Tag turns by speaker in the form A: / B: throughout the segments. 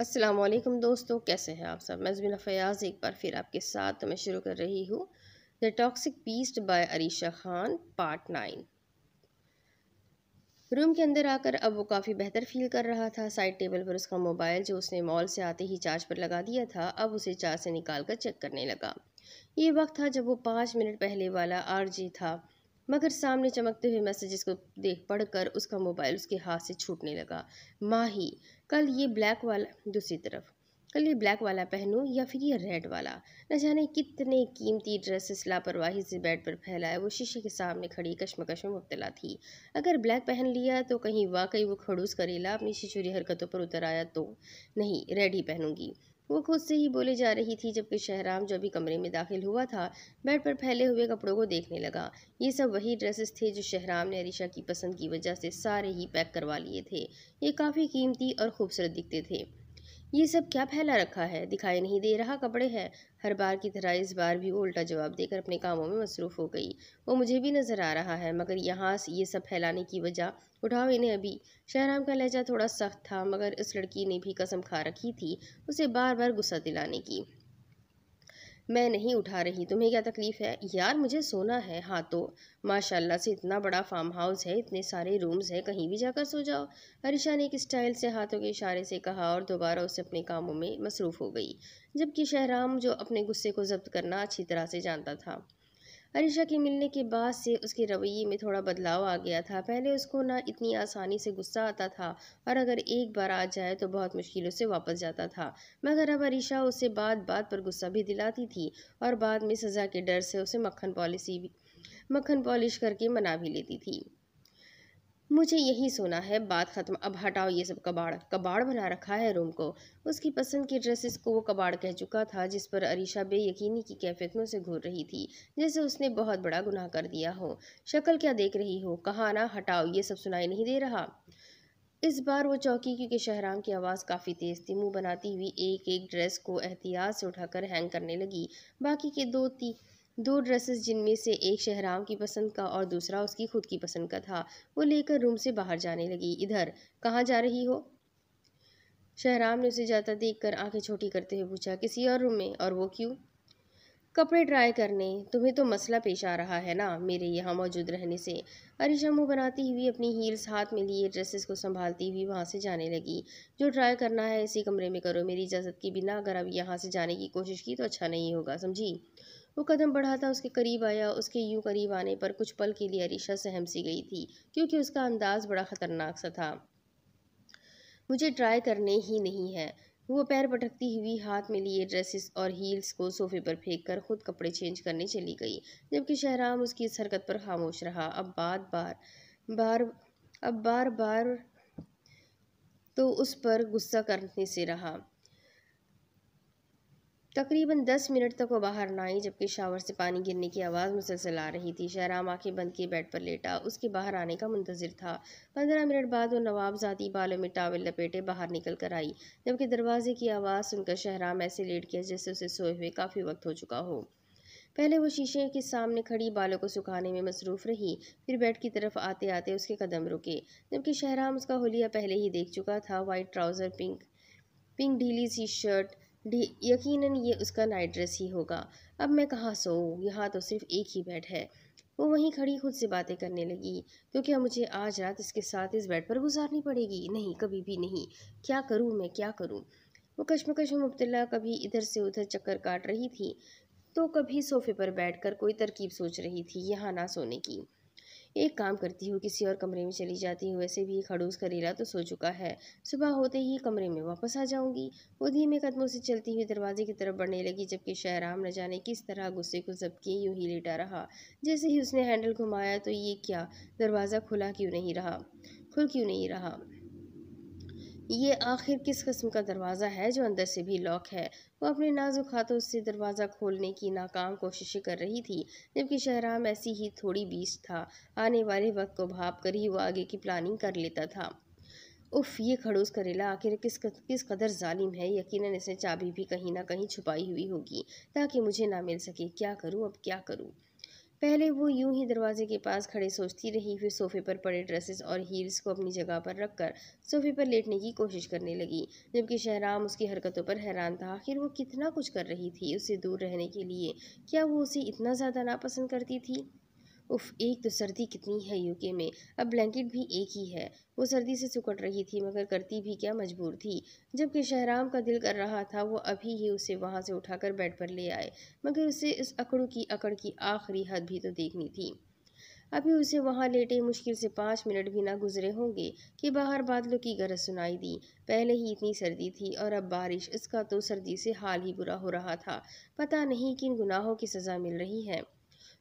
A: असलम दोस्तों कैसे हैं आप सब मजमिन फयाज एक बार फिर आपके साथ मैं शुरू कर रही हूँ the toxic priest by Arisha Khan part nine room के अंदर आकर अब वो काफ़ी बेहतर फील कर रहा था साइड टेबल पर उसका मोबाइल जो उसने मॉल से आते ही चार्ज पर लगा दिया था अब उसे चार्ज से निकाल कर चेक करने लगा ये वक्त था जब वो पाँच मिनट पहले वाला आर था मगर सामने चमकते हुए मैसेजेस को देख पढ़कर उसका मोबाइल उसके हाथ से छूटने लगा माही कल ये ब्लैक वाला दूसरी तरफ कल ये ब्लैक वाला पहनूं या फिर ये रेड वाला न जाने कितने कीमती ड्रेसेस लापरवाही से बेड पर फैलाए वो शीशे के सामने खड़ी कश्मकश में मुबतला थी अगर ब्लैक पहन लिया तो कहीं वाकई वो खड़ूस करेला अपनी शिशुरी हरकतों पर उतर आया तो नहीं रेड ही पहनूंगी वो खुद से ही बोले जा रही थी जबकि शहराम जो अभी कमरे में दाखिल हुआ था बेड पर फैले हुए कपड़ों को देखने लगा ये सब वही ड्रेसेस थे जो शहराम ने अरिशा की पसंद की वजह से सारे ही पैक करवा लिए थे ये काफ़ी कीमती और खूबसूरत दिखते थे ये सब क्या फैला रखा है दिखाई नहीं दे रहा कपड़े हैं हर बार की तरह इस बार भी वो उल्टा जवाब देकर अपने कामों में मसरूफ़ हो गई वो मुझे भी नज़र आ रहा है मगर यहाँ ये सब फैलाने की वजह उठाओ इन्हें अभी शहराम का लहजा थोड़ा सख्त था मगर इस लड़की ने भी कसम खा रखी थी उसे बार बार गुस्सा दिलाने की मैं नहीं उठा रही तुम्हें क्या तकलीफ़ है यार मुझे सोना है हाँ तो माशाल्लाह से इतना बड़ा फार्म हाउस है इतने सारे रूम्स हैं कहीं भी जाकर सो जाओ हरिशा ने एक स्टाइल से हाथों के इशारे से कहा और दोबारा उसे अपने कामों में मसरूफ़ हो गई जबकि शहराम जो अपने गुस्से को जब्त करना अच्छी तरह से जानता था अनिशा के मिलने के बाद से उसके रवैये में थोड़ा बदलाव आ गया था पहले उसको ना इतनी आसानी से गुस्सा आता था और अगर एक बार आ जाए तो बहुत मुश्किलों से वापस जाता था मगर अब अनिशा उसे बात बात पर गुस्सा भी दिलाती थी और बाद में सज़ा के डर से उसे मक्खन पॉलिसी भी मक्खन पॉलिश करके मना भी लेती थी मुझे यही सोना है बात ख़त्म अब हटाओ ये सब कबाड़ कबाड़ बना रखा है रूम को उसकी पसंद की ड्रेसेस को वो कबाड़ कह चुका था जिस पर अरीशा बेयकीनी की कैफियत में उसे घूर रही थी जैसे उसने बहुत बड़ा गुनाह कर दिया हो शक्ल क्या देख रही हो कहा ना हटाओ ये सब सुनाई नहीं दे रहा इस बार वो चौकी क्योंकि शहराम की आवाज़ काफ़ी तेज़ थी मुँह बनाती हुई एक एक ड्रेस को एहतियात से उठाकर हैंग करने लगी बाकी के दो तीन दो ड्रेसेस जिनमें से एक शहराम की पसंद का और दूसरा उसकी खुद की पसंद का था वो लेकर रूम से बाहर जाने लगी इधर कहाँ जा रही हो शहराम ने उसे जाता देखकर आंखें छोटी करते हुए पूछा किसी और रूम में और वो क्यों कपड़े ट्राई करने तुम्हें तो मसला पेश आ रहा है ना मेरे यहाँ मौजूद रहने से अरिशा मुँह बनाती हुई अपनी हील्स हाथ में लिए ड्रेसेस को संभालती हुई वहाँ से जाने लगी जो ट्राई करना है इसी कमरे में करो मेरी इजाज़त के बिना अगर अब यहाँ से जाने की कोशिश की तो अच्छा नहीं होगा समझी वो कदम बढ़ा था उसके करीब आया उसके यूं करीब आने पर कुछ पल के लिए अरीशा सहम सी गई थी क्योंकि उसका अंदाज बड़ा ख़तरनाक सा था मुझे ट्राई करने ही नहीं है वो पैर पटकती हुई हाथ में लिए ड्रेसेस और हील्स को सोफे पर फेंक कर खुद कपड़े चेंज करने चली गई जबकि शहराम उसकी इस हरकत पर खामोश रहा अब बार बार बार अब बार बार तो उस पर गुस्सा करने से रहा तकरीबन दस मिनट तक वो बाहर ना आई जबकि शावर से पानी गिरने की आवाज़ मुसलसल आ रही थी शहराम आंखें बंद के बेड पर लेटा उसके बाहर आने का मंतजर था पंद्रह मिनट बाद वो नवाबजाती बालों में टावल लपेटे बाहर निकल कर आई जबकि दरवाजे की आवाज़ सुनकर शहराम ऐसे लेट गया जैसे उसे सोए हुए काफ़ी वक्त हो चुका हो पहले वो शीशे के सामने खड़ी बालों को सुखाने में मसरूफ़ रही फिर बेड की तरफ आते आते उसके कदम रुके जबकि शहराम उसका होलिया पहले ही देख चुका था वाइट ट्राउज़र पिंक पिंक ढीली सी शर्ट यकीनन ये उसका नाइट ड्रेस ही होगा अब मैं कहाँ सोऊँ यहाँ तो सिर्फ एक ही बेड है वो वहीं खड़ी खुद से बातें करने लगी तो क्या मुझे आज रात इसके साथ इस बेड पर गुजारनी पड़ेगी नहीं कभी भी नहीं क्या करूँ मैं क्या करूँ वो कश्मकश में मुबतला कभी इधर से उधर चक्कर काट रही थी तो कभी सोफे पर बैठकर कोई तरकीब सोच रही थी यहाँ ना सोने की एक काम करती हूँ किसी और कमरे में चली जाती हूँ वैसे भी खड़ूस करेला तो सो चुका है सुबह होते ही कमरे में वापस आ जाऊँगी वो धीमे कदमों से चलती हुई दरवाजे की तरफ बढ़ने लगी जबकि शहराम न जाने किस तरह गुस्से को जब किए यूँ ही लेटा रहा जैसे ही उसने हैंडल घुमाया तो ये क्या दरवाज़ा खुला क्यों नहीं रहा खुल क्यों नहीं रहा ये आखिर किस कस्म का दरवाज़ा है जो अंदर से भी लॉक है वो अपने नाजुक हाथों से दरवाज़ा खोलने की नाकाम कोशिशें कर रही थी जबकि शहराम ऐसी ही थोड़ी बीस था आने वाले वक्त को भाप कर ही वो आगे की प्लानिंग कर लेता था उफ़ ये खड़ोस करेला आखिर किस किस कदर जालिम है यकीनन इसने चाबी भी कहीं ना कहीं छुपाई हुई होगी ताकि मुझे ना मिल सके क्या करूँ अब क्या करूँ पहले वो यूं ही दरवाजे के पास खड़े सोचती रही फिर सोफे पर पड़े ड्रेसेस और हील्स को अपनी जगह पर रखकर सोफे पर लेटने की कोशिश करने लगी जबकि शहराम उसकी हरकतों पर हैरान था आखिर वो कितना कुछ कर रही थी उससे दूर रहने के लिए क्या वो उसे इतना ज़्यादा नापसंद करती थी उफ एक तो सर्दी कितनी है यूके में अब ब्लैंकेट भी एक ही है वो सर्दी से सुकट रही थी मगर करती भी क्या मजबूर थी जबकि शहराम का दिल कर रहा था वो अभी ही उसे वहाँ से उठाकर बेड पर ले आए मगर उसे इस अकड़ू की अकड़ की आखिरी हद भी तो देखनी थी अभी उसे वहाँ लेटे मुश्किल से पाँच मिनट भी ना गुजरे होंगे कि बाहर बादलों की गरज सुनाई दी पहले ही इतनी सर्दी थी और अब बारिश इसका तो सर्दी से हाल ही बुरा हो रहा था पता नहीं किन गुनाहों की सज़ा मिल रही है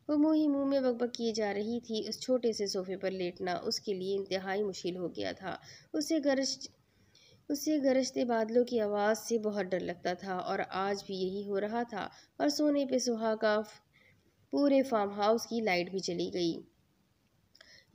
A: वो मुँह ही मुँह में बकबक किए जा रही थी उस छोटे से सोफे पर लेटना उसके लिए इंतहाई मुश्किल हो गया था उसे गरज उसे गरजते बादलों की आवाज़ से बहुत डर लगता था और आज भी यही हो रहा था और सोने पे सुहागा पूरे फार्म हाउस की लाइट भी चली गई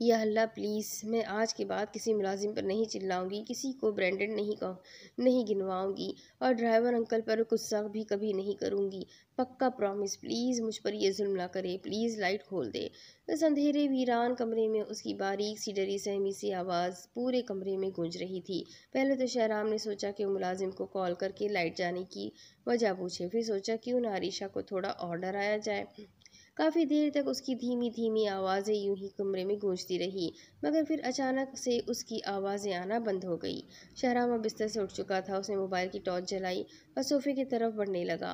A: या अल्लाह प्लीज़ मैं आज के बाद किसी मुलाजिम पर नहीं चिल्लाऊंगी किसी को ब्रांडेड नहीं कहूँ नहीं गिनवाऊंगी और ड्राइवर अंकल पर गुस्सा भी कभी नहीं करूँगी पक्का प्रॉमिस प्लीज़ मुझ पर ये जुल्म ना करे प्लीज़ लाइट खोल दे इस अंधेरे वीरान कमरे में उसकी बारीक सी डरी सहमी सी आवाज़ पूरे कमरे में गूंज रही थी पहले तो शहराम ने सोचा कि मुलाजिम को कॉल करके लाइट जाने की वजह पूछे फिर सोचा क्यों ना आरिशा को थोड़ा ऑर्डर आया जाए काफ़ी देर तक उसकी धीमी धीमी आवाज़ें यूं ही कमरे में गूंजती रही मगर फिर अचानक से उसकी आवाज़ें आना बंद हो गई शहरामा बिस्तर से उठ चुका था उसने मोबाइल की टॉर्च जलाई और सोफे की तरफ बढ़ने लगा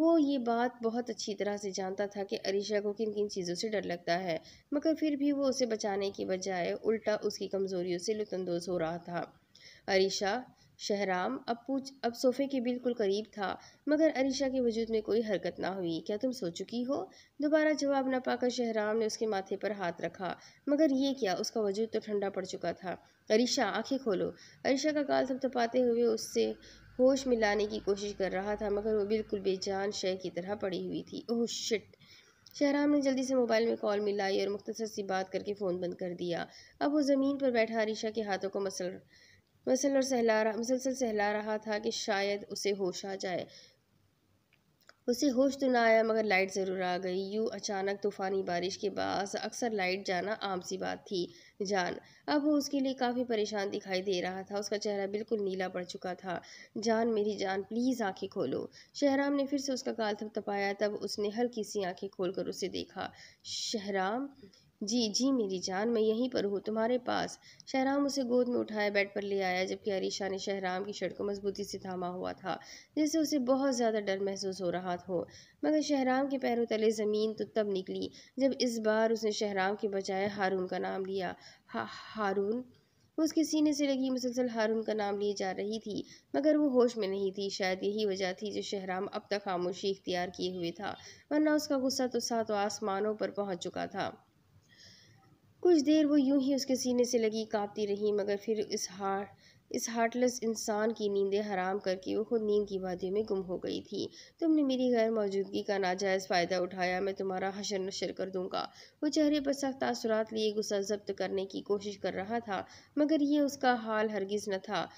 A: वो ये बात बहुत अच्छी तरह से जानता था कि अरीशा को किन किन चीज़ों से डर लगता है मगर फिर भी वो उसे बचाने की बजाय उल्टा उसकी कमज़ोरियों से लुत्फानंदोज़ हो रहा था अरीशा शहराम अब पूछ अब सोफे के बिल्कुल करीब था मगर अरिशा के वजूद में कोई हरकत ना हुई क्या तुम सो चुकी हो दोबारा जवाब ना पाकर शहराम ने उसके माथे पर हाथ रखा मगर ये क्या उसका वजूद तो ठंडा पड़ चुका था अरिशा आंखें खोलो अरिशा का गाल थपथपाते हुए उससे होश मिलाने की कोशिश कर रहा था मगर वो बिल्कुल बेजान शय की तरह पड़ी हुई थी ओह शिट शहराम ने जल्दी से मोबाइल में कॉल मिलाई और मुख्तसर सी बात करके फ़ोन बंद कर दिया अब वो ज़मीन पर बैठा अरिशा के हाथों को मसल मसल और सहला रहा मुसलसल सहला रहा था कि शायद उसे होश आ जाए उसे होश तो ना आया मगर लाइट ज़रूर आ गई यूँ अचानक तूफ़ानी बारिश के बाद अक्सर लाइट जाना आम सी बात थी जान अब वो उसके लिए काफ़ी परेशान दिखाई दे रहा था उसका चेहरा बिल्कुल नीला पड़ चुका था जान मेरी जान प्लीज़ आंखें खोलो शहराम ने फिर से उसका गाल थपथपाया तब उसने हल्की सी आंखें खोलकर उसे देखा शहराम जी जी मेरी जान मैं यहीं पर हूँ तुम्हारे पास शहराम उसे गोद में उठाया बेड पर ले आया जबकि अरीशा ने शहराम की शर्ट को मजबूती से थामा हुआ था जिससे उसे बहुत ज़्यादा डर महसूस हो रहा था मगर शहराम के पैरों तले ज़मीन तो तब निकली जब इस बार उसने शहराम के बजाय हारून का नाम लिया हा, हारून उसके सीने से लगी मुसलसल हारून का नाम लिए जा रही थी मगर वो होश में नहीं थी शायद यही वजह थी जो शहराम अब तक खामोशी इख्तियार किए हुए था वरना उसका गुस्सा तो सातों आसमानों पर पहुंच चुका था कुछ देर वो यूं ही उसके सीने से लगी कांपती रही मगर फिर इस हार इस हार्टलेस इंसान की नींदें हराम करके वो खुद नींद की वादियों में गुम हो गई थी तुमने मेरी गैर मौजूदगी का नाजायज़ फ़ायदा उठाया मैं तुम्हारा हशर नशर कर दूंगा वो चेहरे पर सख्त असरात लिए गुस्सा जब्त करने की कोशिश कर रहा था मगर ये उसका हाल हरगिज़ न था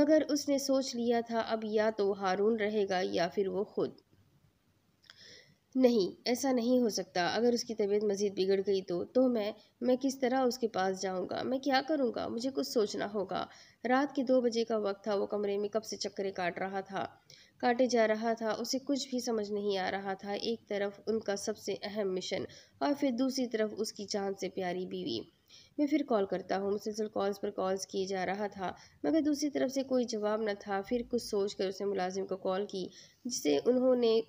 A: मगर उसने सोच लिया था अब या तो हारून रहेगा या फिर वो खुद नहीं ऐसा नहीं हो सकता अगर उसकी तबीयत मज़ीद बिगड़ गई तो तो मैं मैं किस तरह उसके पास जाऊंगा मैं क्या करूंगा मुझे कुछ सोचना होगा रात के दो बजे का वक्त था वो कमरे में कब से चक्करे काट रहा था काटे जा रहा था उसे कुछ भी समझ नहीं आ रहा था एक तरफ उनका सबसे अहम मिशन और फिर दूसरी तरफ उसकी जान से प्यारी बीवी मैं फिर कॉल करता हूँ मुसलसल कॉल्स पर कॉल्स किए जा रहा था मगर दूसरी तरफ से कोई जवाब न था फिर कुछ सोच कर उसने मुलाजिम को कॉल की जिसे उन्होंने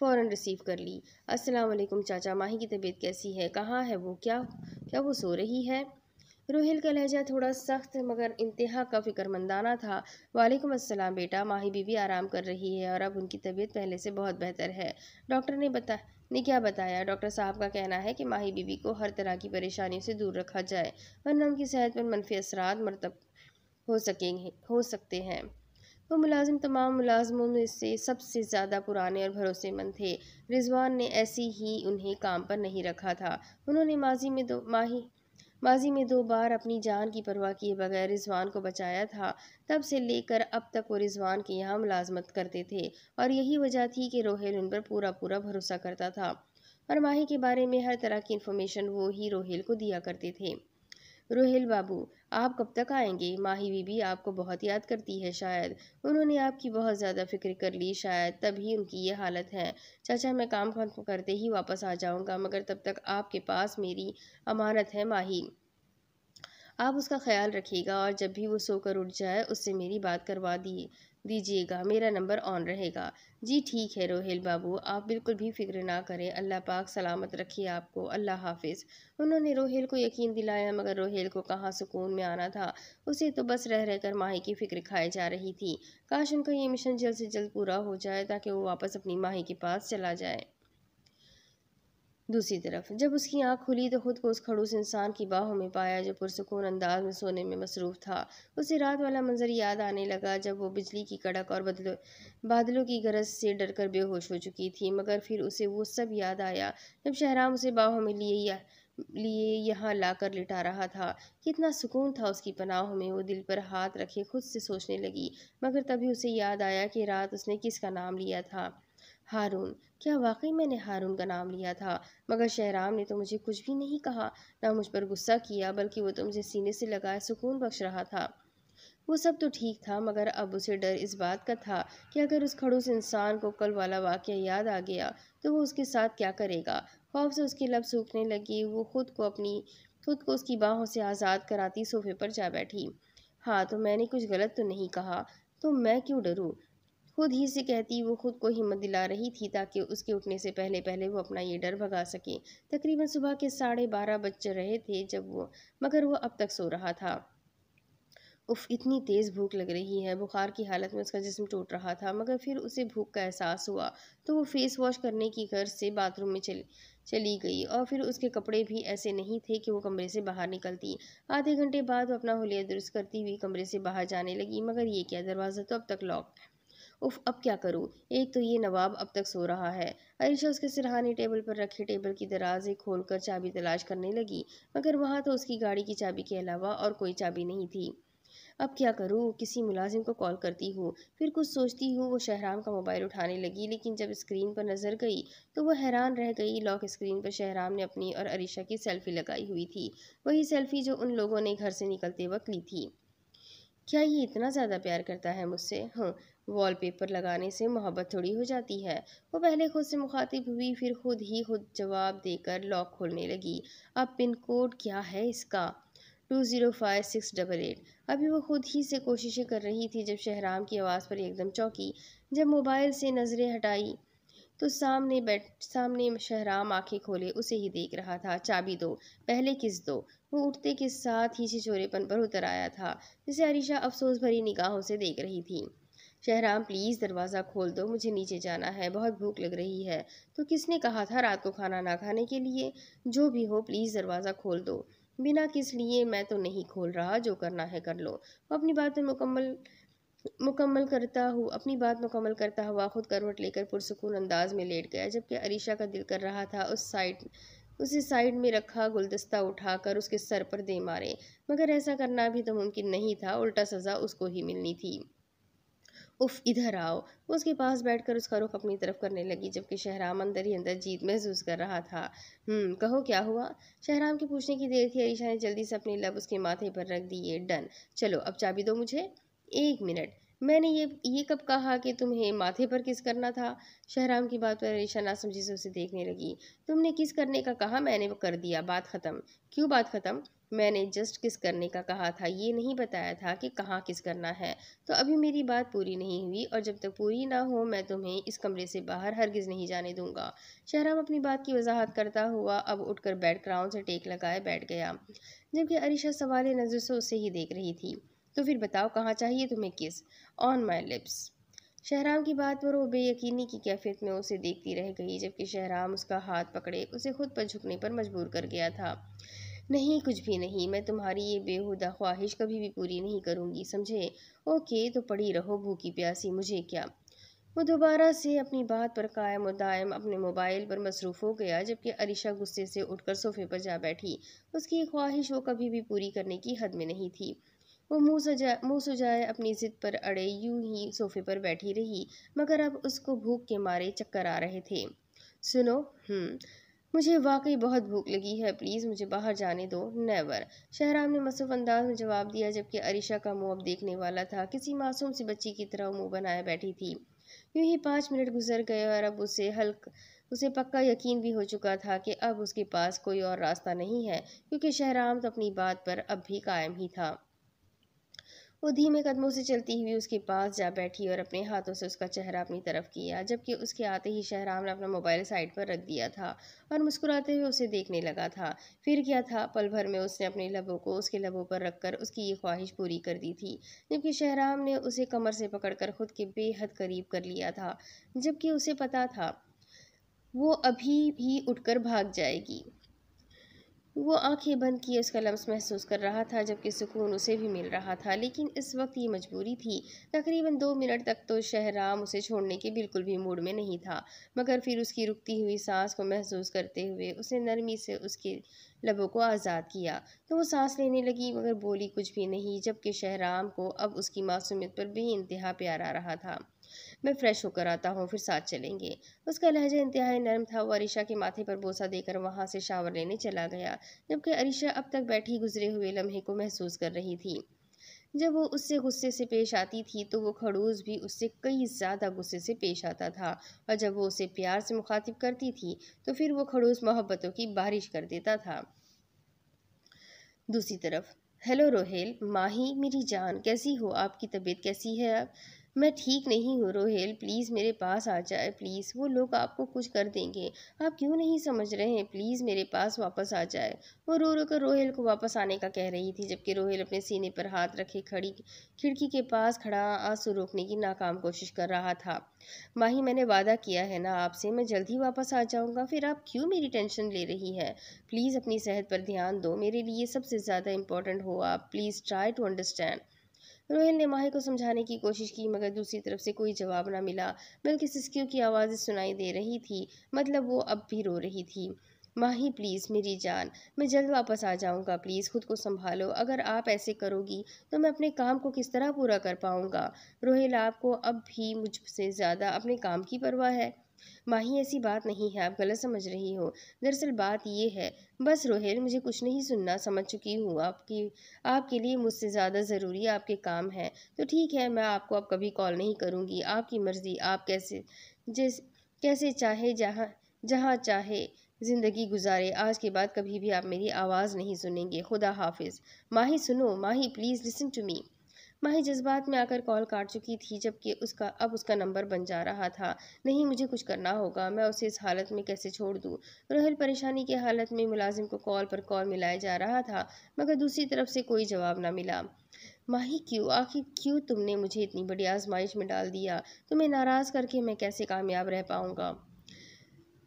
A: फ़ौरन रिसीव कर ली अस्सलाम वालेकुम चाचा माही की तबीयत कैसी है कहाँ है वो क्या क्या वो सो रही है रोहिल का लहजा थोड़ा सख्त मगर इंतहा का फ़िक्रमंदाना था वालेकुम अस्सलाम बेटा माही बीवी आराम कर रही है और अब उनकी तबीयत पहले से बहुत बेहतर है डॉक्टर ने बता ने क्या बताया डॉक्टर साहब का कहना है कि माही बीवी को हर तरह की परेशानियों से दूर रखा जाए वरना उनकी सेहत पर मनफी असरात मरतब हो सकेंगे हो सकते हैं वो मुलाजिम तमाम मुलाजमों में से सबसे ज़्यादा पुराने और भरोसेमंद थे रिजवान ने ऐसी ही उन्हें काम पर नहीं रखा था उन्होंने माजी में दो माही माजी में दो बार अपनी जान की परवाह किए बगैर रिजवान को बचाया था तब से लेकर अब तक वो रिजवान के यहाँ मुलाजमत करते थे और यही वजह थी कि रोहेल उन पर पूरा पूरा भरोसा करता था और माही के बारे में हर तरह की इन्फॉर्मेशन वो ही रोहेल को दिया करते थे रोहिल बाबू आप कब तक आएंगे माही बीबी आपको बहुत याद करती है शायद उन्होंने आपकी बहुत ज़्यादा फिक्र कर ली शायद तभी उनकी ये हालत है चाचा मैं काम खत्म करते ही वापस आ जाऊँगा मगर तब तक आपके पास मेरी अमानत है माही आप उसका ख्याल रखिएगा और जब भी वो सोकर उठ जाए उससे मेरी बात करवा दिए दीजिएगा मेरा नंबर ऑन रहेगा जी ठीक है रोहिल बाबू आप बिल्कुल भी फिक्र ना करें अल्लाह पाक सलामत रखिए आपको अल्लाह हाफिज़ उन्होंने रोहिल को यकीन दिलाया मगर रोहिल को कहाँ सुकून में आना था उसे तो बस रह रहकर माही की फ़िक्र खाई जा रही थी काश उनका ये मिशन जल्द से जल्द पूरा हो जाए ताकि वो वापस अपनी माही के पास चला जाए दूसरी तरफ जब उसकी आंख खुली तो खुद को उस खड़ूस इंसान की बाहों में पाया जो पुरसकून अंदाज में सोने में मसरूफ था उसे रात वाला मंजर याद आने लगा जब वो बिजली की कड़क और बदलो बादलों की गरज से डरकर बेहोश हो चुकी थी मगर फिर उसे वो सब याद आया जब शहराम उसे बाहों में लिए या लिए यहाँ लाकर लिटा रहा था कितना सुकून था उसकी पनाहों में वो दिल पर हाथ रखे खुद से सोचने लगी मगर तभी उसे याद आया कि रात उसने किसका नाम लिया था हारून क्या वाकई मैंने हारून का नाम लिया था मगर शहराम ने तो मुझे कुछ भी नहीं कहा ना मुझ पर गुस्सा किया बल्कि वो तो मुझे सीने से लगाए सुकून बख्श रहा था वो सब तो ठीक था मगर अब उसे डर इस बात का था कि अगर उस खड़ूस इंसान को कल वाला वाक्य याद आ गया तो वो उसके साथ क्या करेगा खौफ से उसके लब सूखने लगी वो खुद को अपनी खुद को उसकी बाहों से आज़ाद कराती सोफे पर जा बैठी हाँ तो मैंने कुछ गलत तो नहीं कहा तो मैं क्यों डरूँ खुद ही से कहती वो खुद को हिम्मत दिला रही थी ताकि उसके उठने से पहले पहले वो अपना ये डर भगा सके तकरीबन सुबह के साढ़े बारह बज रहे थे जब वो मगर वो अब तक सो रहा था उफ इतनी तेज़ भूख लग रही है बुखार की हालत में उसका जिस्म टूट रहा था मगर फिर उसे भूख का एहसास हुआ तो वो फेस वॉश करने की घर से बाथरूम में चली चली गई और फिर उसके कपड़े भी ऐसे नहीं थे कि वो कमरे से बाहर निकलती आधे घंटे बाद वो अपना होलिया दुरुस्त करती हुई कमरे से बाहर जाने लगी मगर ये क्या दरवाज़ा तो अब तक लॉक है उफ अब क्या करूँ एक तो ये नवाब अब तक सो रहा है आयशा उसके सिरहाने टेबल पर रखे टेबल की दराजे खोलकर चाबी तलाश करने लगी मगर वहाँ तो उसकी गाड़ी की चाबी के अलावा और कोई चाबी नहीं थी अब क्या करूँ किसी मुलाजिम को कॉल करती हूँ फिर कुछ सोचती हूँ वो शहराम का मोबाइल उठाने लगी लेकिन जब स्क्रीन पर नज़र गई तो वह हैरान रह गई लॉक स्क्रीन पर शहराम ने अपनी और अरिशा की सेल्फ़ी लगाई हुई थी वही सेल्फ़ी जो उन लोगों ने घर से निकलते वक्त ली थी क्या ये इतना ज़्यादा प्यार करता है मुझसे हाँ वॉलपेपर लगाने से मोहब्बत थोड़ी हो जाती है वो पहले खुद से मुखातिब हुई फिर खुद ही खुद जवाब देकर लॉक खोलने लगी अब पिन कोड क्या है इसका two zero five six double eight अभी वो खुद ही से कोशिशें कर रही थी जब शहराम की आवाज़ पर एकदम चौंकी जब मोबाइल से नज़रें हटाई तो सामने बैठ सामने शहराम आंखें खोले उसे ही देख रहा था चाबी दो पहले किस दो वो उठते के साथ ही छिचोरेपन पर उतर आया था जिसे अरिशा अफसोस भरी निगाहों से देख रही थी शहराम प्लीज़ दरवाज़ा खोल दो मुझे नीचे जाना है बहुत भूख लग रही है तो किसने कहा था रात को खाना ना खाने के लिए जो भी हो प्लीज़ दरवाज़ा खोल दो बिना किस लिए मैं तो नहीं खोल रहा जो करना है कर लो अपनी बात में मुकम्मल मुकम्मल करता हुआ अपनी बात मुकम्मल करता हुआ खुद करवट लेकर पुरसकून अंदाज में लेट गया जबकि अरीशा का दिल कर रहा था उस साइड उसे साइड में रखा गुलदस्ता उठाकर उसके सर पर दे मारे मगर ऐसा करना भी तो मुमकिन नहीं था उल्टा सज़ा उसको ही मिलनी थी उफ इधर आओ उसके पास बैठकर उसका रुख अपनी तरफ करने लगी जबकि शहराम अंदर ही अंदर जीत महसूस कर रहा था हम्म, कहो क्या हुआ शहराम के पूछने की देर थी अरीशा ने जल्दी से अपने लब उसके माथे पर रख दिए डन चलो अब चाबी दो मुझे एक मिनट मैंने ये ये कब कहा कि तुम्हें माथे पर किस करना था शहराम की बात पर अरीशा ना समझी से उसे देखने लगी तुमने किस करने का कहा मैंने वो कर दिया बात ख़त्म क्यों बात ख़त्म मैंने जस्ट किस करने का कहा था ये नहीं बताया था कि कहाँ किस करना है तो अभी मेरी बात पूरी नहीं हुई और जब तक पूरी ना हो मैं तुम्हें इस कमरे से बाहर हरगिज़ नहीं जाने दूंगा शहराम अपनी बात की वजाहत करता हुआ अब उठकर बेड क्राउन से टेक लगाए बैठ गया जबकि अरिशा सवाल नज़र से उसे ही देख रही थी तो फिर बताओ कहाँ चाहिए तुम्हें किस ऑन माई लिप्स शहराम की बात पर वो बेयकीनी की कैफियत में उसे देखती रह गई जबकि शहराम उसका हाथ पकड़े उसे खुद पर झुकने पर मजबूर कर गया था नहीं कुछ भी नहीं मैं तुम्हारी ये बेहुदा ख्वाहिश कभी भी पूरी नहीं करूँगी समझे ओके तो पड़ी रहो भूखी प्यासी मुझे क्या वो दोबारा से अपनी बात पर कायम उदायम दायम अपने मोबाइल पर मसरूफ़ हो गया जबकि अरिशा गुस्से से उठकर सोफे पर जा बैठी उसकी ख्वाहिश वो कभी भी पूरी करने की हद में नहीं थी वो मुंह सजा मुँह सजाए अपनी ज़िद पर अड़े यूं ही सोफे पर बैठी रही मगर अब उसको भूख के मारे चक्कर आ रहे थे सुनो हम्म, मुझे वाकई बहुत भूख लगी है प्लीज़ मुझे बाहर जाने दो नेवर शहराम ने मसरूफ अंदाज में जवाब दिया जबकि अरिशा का मुँह अब देखने वाला था किसी मासूम सी बच्ची की तरह मुंह बनाए बैठी थी यूं ही पाँच मिनट गुजर गए और अब उसे हल्क उसे पक्का यकीन भी हो चुका था कि अब उसके पास कोई और रास्ता नहीं है क्योंकि शहराम तो अपनी बात पर अब भी कायम ही था वो धीमे कदमों से चलती हुई उसके पास जा बैठी और अपने हाथों से उसका चेहरा अपनी तरफ किया जबकि उसके आते ही शहराम ने अपना मोबाइल साइड पर रख दिया था और मुस्कुराते हुए उसे देखने लगा था फिर क्या था पल भर में उसने अपने लबों को उसके लबों पर रखकर उसकी ये ख्वाहिश पूरी कर दी थी जबकि शहराम ने उसे कमर से पकड़कर खुद के बेहद करीब कर लिया था जबकि उसे पता था वो अभी भी उठकर भाग जाएगी वो आंखें बंद किए उसका लम्स महसूस कर रहा था जबकि सुकून उसे भी मिल रहा था लेकिन इस वक्त ये मजबूरी थी तकरीबन दो मिनट तक तो शहराम उसे छोड़ने के बिल्कुल भी मूड में नहीं था मगर फिर उसकी रुकती हुई सांस को महसूस करते हुए उसने नरमी से उसके लबों को आज़ाद किया तो वो सांस लेने लगी मगर बोली कुछ भी नहीं जबकि शहराम को अब उसकी मासूमियत पर बे प्यार आ रहा था मैं फ़्रेश होकर आता हूँ फिर साथ चलेंगे उसका लहजा इंतहाई नरम था वो अरीशा के माथे पर बोसा देकर वहाँ से शावर लेने चला गया जबकि अरीशा अब तक बैठी गुजरे हुए लम्हे को महसूस कर रही थी जब वो उससे गुस्से से पेश आती थी तो वो खड़ूस भी उससे कई ज़्यादा गुस्से से पेश आता था और जब वो उसे प्यार से मुखातिब करती थी तो फिर वो खड़ूस मोहब्बतों की बारिश कर देता था दूसरी तरफ हेलो रोहेल माही मेरी जान कैसी हो आपकी तबीयत कैसी है आप मैं ठीक नहीं हूँ रोहेल प्लीज़ मेरे पास आ जाए प्लीज़ वो लोग आपको कुछ कर देंगे आप क्यों नहीं समझ रहे हैं प्लीज़ मेरे पास वापस आ जाए वो रो रो कर रोहेल को वापस आने का कह रही थी जबकि रोहेल अपने सीने पर हाथ रखे खड़ी खिड़की के पास खड़ा आंसू रोकने की नाकाम कोशिश कर रहा था माही मैंने वादा किया है ना आपसे मैं जल्द ही वापस आ जाऊँगा फिर आप क्यों मेरी टेंशन ले रही है प्लीज़ अपनी सेहत पर ध्यान दो मेरे लिए सबसे ज़्यादा इंपॉर्टेंट हो आप please try to understand Rohan ने माही को समझाने की कोशिश की मगर दूसरी तरफ से कोई जवाब ना मिला बल्कि सिस्कियों की आवाज़ें सुनाई दे रही थी मतलब वो अब भी रो रही थी माही प्लीज़ मेरी जान मैं जल्द वापस आ जाऊंगा प्लीज़ खुद को संभालो अगर आप ऐसे करोगी तो मैं अपने काम को किस तरह पूरा कर पाऊंगा रोहिल आपको अब भी मुझसे ज़्यादा अपने काम की परवाह है माही ऐसी बात नहीं है आप गलत समझ रही हो दरअसल बात यह है बस रोहेल मुझे कुछ नहीं सुनना समझ चुकी हूँ आपकी आपके लिए मुझसे ज़्यादा ज़रूरी आपके काम है तो ठीक है मैं आपको अब कभी कॉल नहीं करूँगी आपकी मर्ज़ी आप कैसे जिस कैसे चाहे जहाँ जहाँ चाहे ज़िंदगी गुजारे आज के बाद कभी भी आप मेरी आवाज़ नहीं सुनेंगे खुदा हाफिज़ माही सुनो Mahi please listen to me Mahi जज्बात में आकर कॉल काट चुकी थी जबकि उसका अब उसका नंबर बन जा रहा था नहीं मुझे कुछ करना होगा मैं उसे इस हालत में कैसे छोड़ दूँ रोहल परेशानी की हालत में मुलाजिम को कॉल पर कॉल मिलाया जा रहा था मगर दूसरी तरफ से कोई जवाब ना मिला माही क्यों आखिर क्यों तुमने मुझे इतनी बड़ी आजमाइश में डाल दिया तुम्हें नाराज़ करके मैं कैसे कामयाब रह पाऊँगा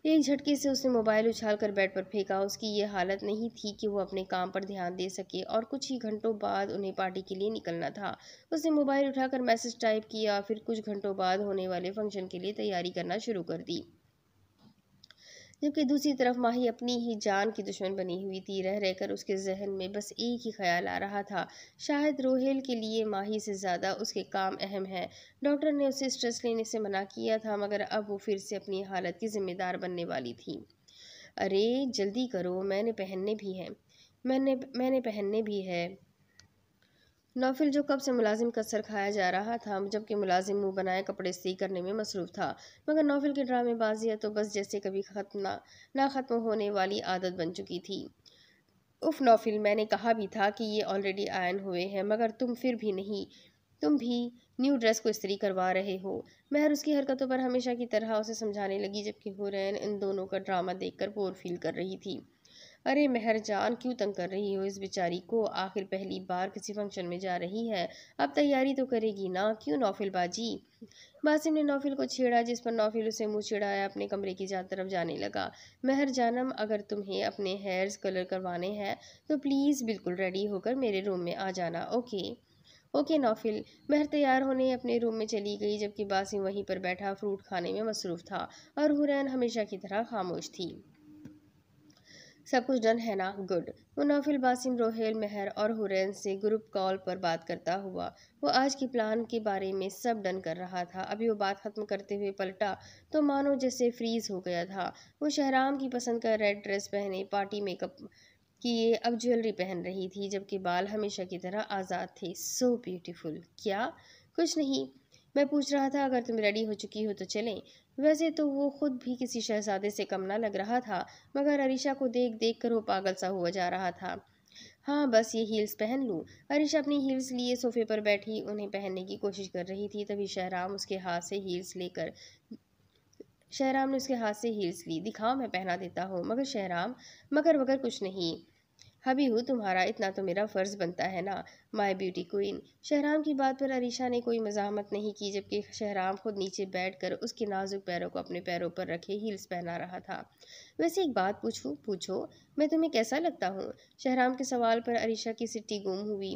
A: एक झटके से उसने मोबाइल उछाल कर बेड पर फेंका उसकी ये हालत नहीं थी कि वो अपने काम पर ध्यान दे सके और कुछ ही घंटों बाद उन्हें पार्टी के लिए निकलना था उसने मोबाइल उठाकर मैसेज टाइप किया फिर कुछ घंटों बाद होने वाले फंक्शन के लिए तैयारी करना शुरू कर दी जबकि दूसरी तरफ माही अपनी ही जान की दुश्मन बनी हुई थी रह रहकर उसके जहन में बस एक ही ख्याल आ रहा था शायद रोहेल के लिए माही से ज़्यादा उसके काम अहम है डॉक्टर ने उसे स्ट्रेस लेने से मना किया था मगर अब वो फिर से अपनी हालत की जिम्मेदार बनने वाली थी अरे जल्दी करो मैंने पहनने भी हैं मैंने मैंने पहनने भी है नौफिल जो कब से मुलाजिम का सर खाया जा रहा था जबकि मुलाजिम मुंह बनाए कपड़े सी करने में मसरूफ था मगर नौफिल की ड्रामेबाजियाँ तो बस जैसे कभी खत्म ना ख़त्म होने वाली आदत बन चुकी थी उफ नौफिल मैंने कहा भी था कि ये ऑलरेडी आयन हुए हैं मगर तुम फिर भी नहीं तुम भी न्यू ड्रेस को इसी करवा रहे हो महर उसकी हरकतों पर हमेशा की तरह उसे समझाने लगी जबकि हुरैन इन दोनों का ड्रामा देखकर बोर फील कर रही थी अरे मेहर जान क्यों तंग कर रही हो इस बेचारी को आखिर पहली बार किसी फंक्शन में जा रही है अब तैयारी तो करेगी ना क्यों नौफिल बाजी बासिम ने नौफिल को छेड़ा जिस पर नौफिल उसे मुंह छिड़ाया अपने कमरे की जा तरफ जाने लगा मेहर जानम अगर तुम्हें अपने हेयर्स कलर करवाने हैं तो प्लीज़ बिल्कुल रेडी होकर मेरे रूम में आ जाना ओके ओके नौफिल महर तैयार होने अपने रूम में चली गई जबकि बासिम वहीं पर बैठा फ्रूट खाने में मसरूफ़ था और हुरैन हमेशा की तरह खामोश थी सब कुछ डन है ना गुड मुनाफिल तो बासिम रोहेल मेहर और हुरैन से ग्रुप कॉल पर बात करता हुआ वो आज की प्लान के बारे में सब डन कर रहा था अभी वो बात ख़त्म करते हुए पलटा तो मानो जैसे फ्रीज हो गया था वो शहराम की पसंद का रेड ड्रेस पहने पार्टी मेकअप किए अब ज्वेलरी पहन रही थी जबकि बाल हमेशा की तरह आज़ाद थे सो ब्यूटीफुल क्या कुछ नहीं मैं पूछ रहा था अगर तुम रेडी हो चुकी हो तो चलें वैसे तो वो खुद भी किसी शहजादे से कम ना लग रहा था मगर अरिशा को देख देख कर वो पागल सा हुआ जा रहा था हाँ बस ये हील्स पहन लूँ अरिशा अपनी हील्स लिए सोफे पर बैठी उन्हें पहनने की कोशिश कर रही थी तभी शहराम उसके हाथ से हील्स लेकर शहराम ने उसके हाथ से हील्स ली दिखाओ मैं पहना देता हूँ मगर शहराम मगर वगर कुछ नहीं हबी हूँ तुम्हारा इतना तो मेरा फ़र्ज़ बनता है ना माय ब्यूटी क्वीन शहराम की बात पर अरीशा ने कोई मजामत नहीं की जबकि शहराम खुद नीचे बैठकर उसके नाजुक पैरों को अपने पैरों पर रखे हील्स पहना रहा था वैसे एक बात पूछू पूछो मैं तुम्हें कैसा लगता हूँ शहराम के सवाल पर अरीशा की सिट्टी गुम हुई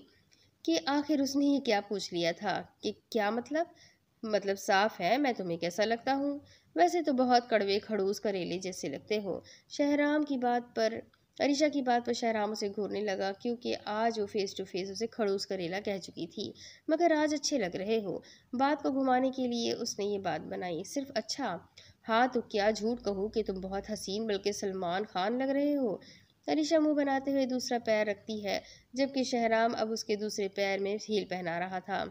A: कि आखिर उसने ये क्या पूछ लिया था कि क्या मतलब मतलब साफ है मैं तुम्हें कैसा लगता हूँ वैसे तो बहुत कड़वे खड़ूस करेले जैसे लगते हो शहराम की बात पर अरीशा की बात पर शहराम उसे घूरने लगा क्योंकि आज वो फेस टू फेस उसे खड़ूस करेला कह चुकी थी मगर आज अच्छे लग रहे हो बात को घुमाने के लिए उसने ये बात बनाई सिर्फ अच्छा हाँ तो क्या झूठ कहूँ कि तुम बहुत हसीन बल्कि सलमान खान लग रहे हो अरिशा मुंह बनाते हुए दूसरा पैर रखती है जबकि शहराम अब उसके दूसरे पैर में हील पहना रहा था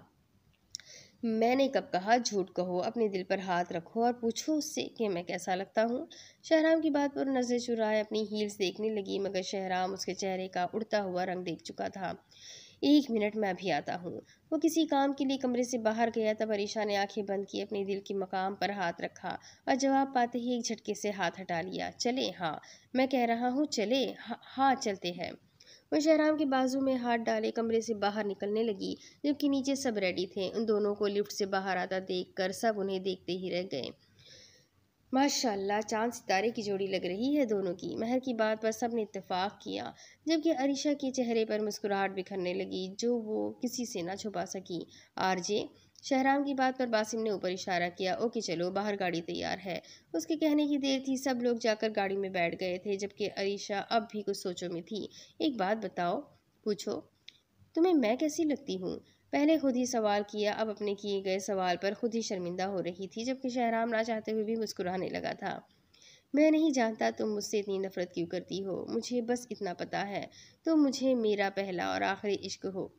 A: मैंने कब कहा झूठ कहो अपने दिल पर हाथ रखो और पूछो उससे कि मैं कैसा लगता हूँ शहराम की बात पर नज़रें चुराए अपनी हील्स देखने लगी मगर शहराम उसके चेहरे का उड़ता हुआ रंग देख चुका था एक मिनट मैं भी आता हूँ वो किसी काम के लिए कमरे से बाहर गया तब अरीशा ने आंखें बंद की अपने दिल के मकाम पर हाथ रखा और जवाब पाते ही एक झटके से हाथ हटा लिया चले हाँ मैं कह रहा हूँ चले हाँ हाँ चलते हैं वह शहराम के बाजू में हाथ डाले कमरे से बाहर निकलने लगी जबकि नीचे सब रेडी थे उन दोनों को लिफ्ट से बाहर आता कर सब उन्हें देखते ही रह गए माशाल्लाह चांद सितारे की जोड़ी लग रही है दोनों की महर की बात पर सब ने इतफ़ाक़ किया जबकि अरिशा के चेहरे पर मुस्कुराहट बिखरने लगी जो वो किसी से ना छुपा सकी आरजे शहराम की बात पर बासिम ने ऊपर इशारा किया ओके चलो बाहर गाड़ी तैयार है उसके कहने की देर थी सब लोग जाकर गाड़ी में बैठ गए थे जबकि अरीशा अब भी कुछ सोचों में थी एक बात बताओ पूछो तुम्हें मैं कैसी लगती हूँ पहले खुद ही सवाल किया अब अपने किए गए सवाल पर खुद ही शर्मिंदा हो रही थी जबकि शहराम ना चाहते हुए भी मुस्कुराने लगा था मैं नहीं जानता तुम मुझसे इतनी नफरत क्यों करती हो मुझे बस इतना पता है तुम तो मुझे मेरा पहला और आखिरी इश्क हो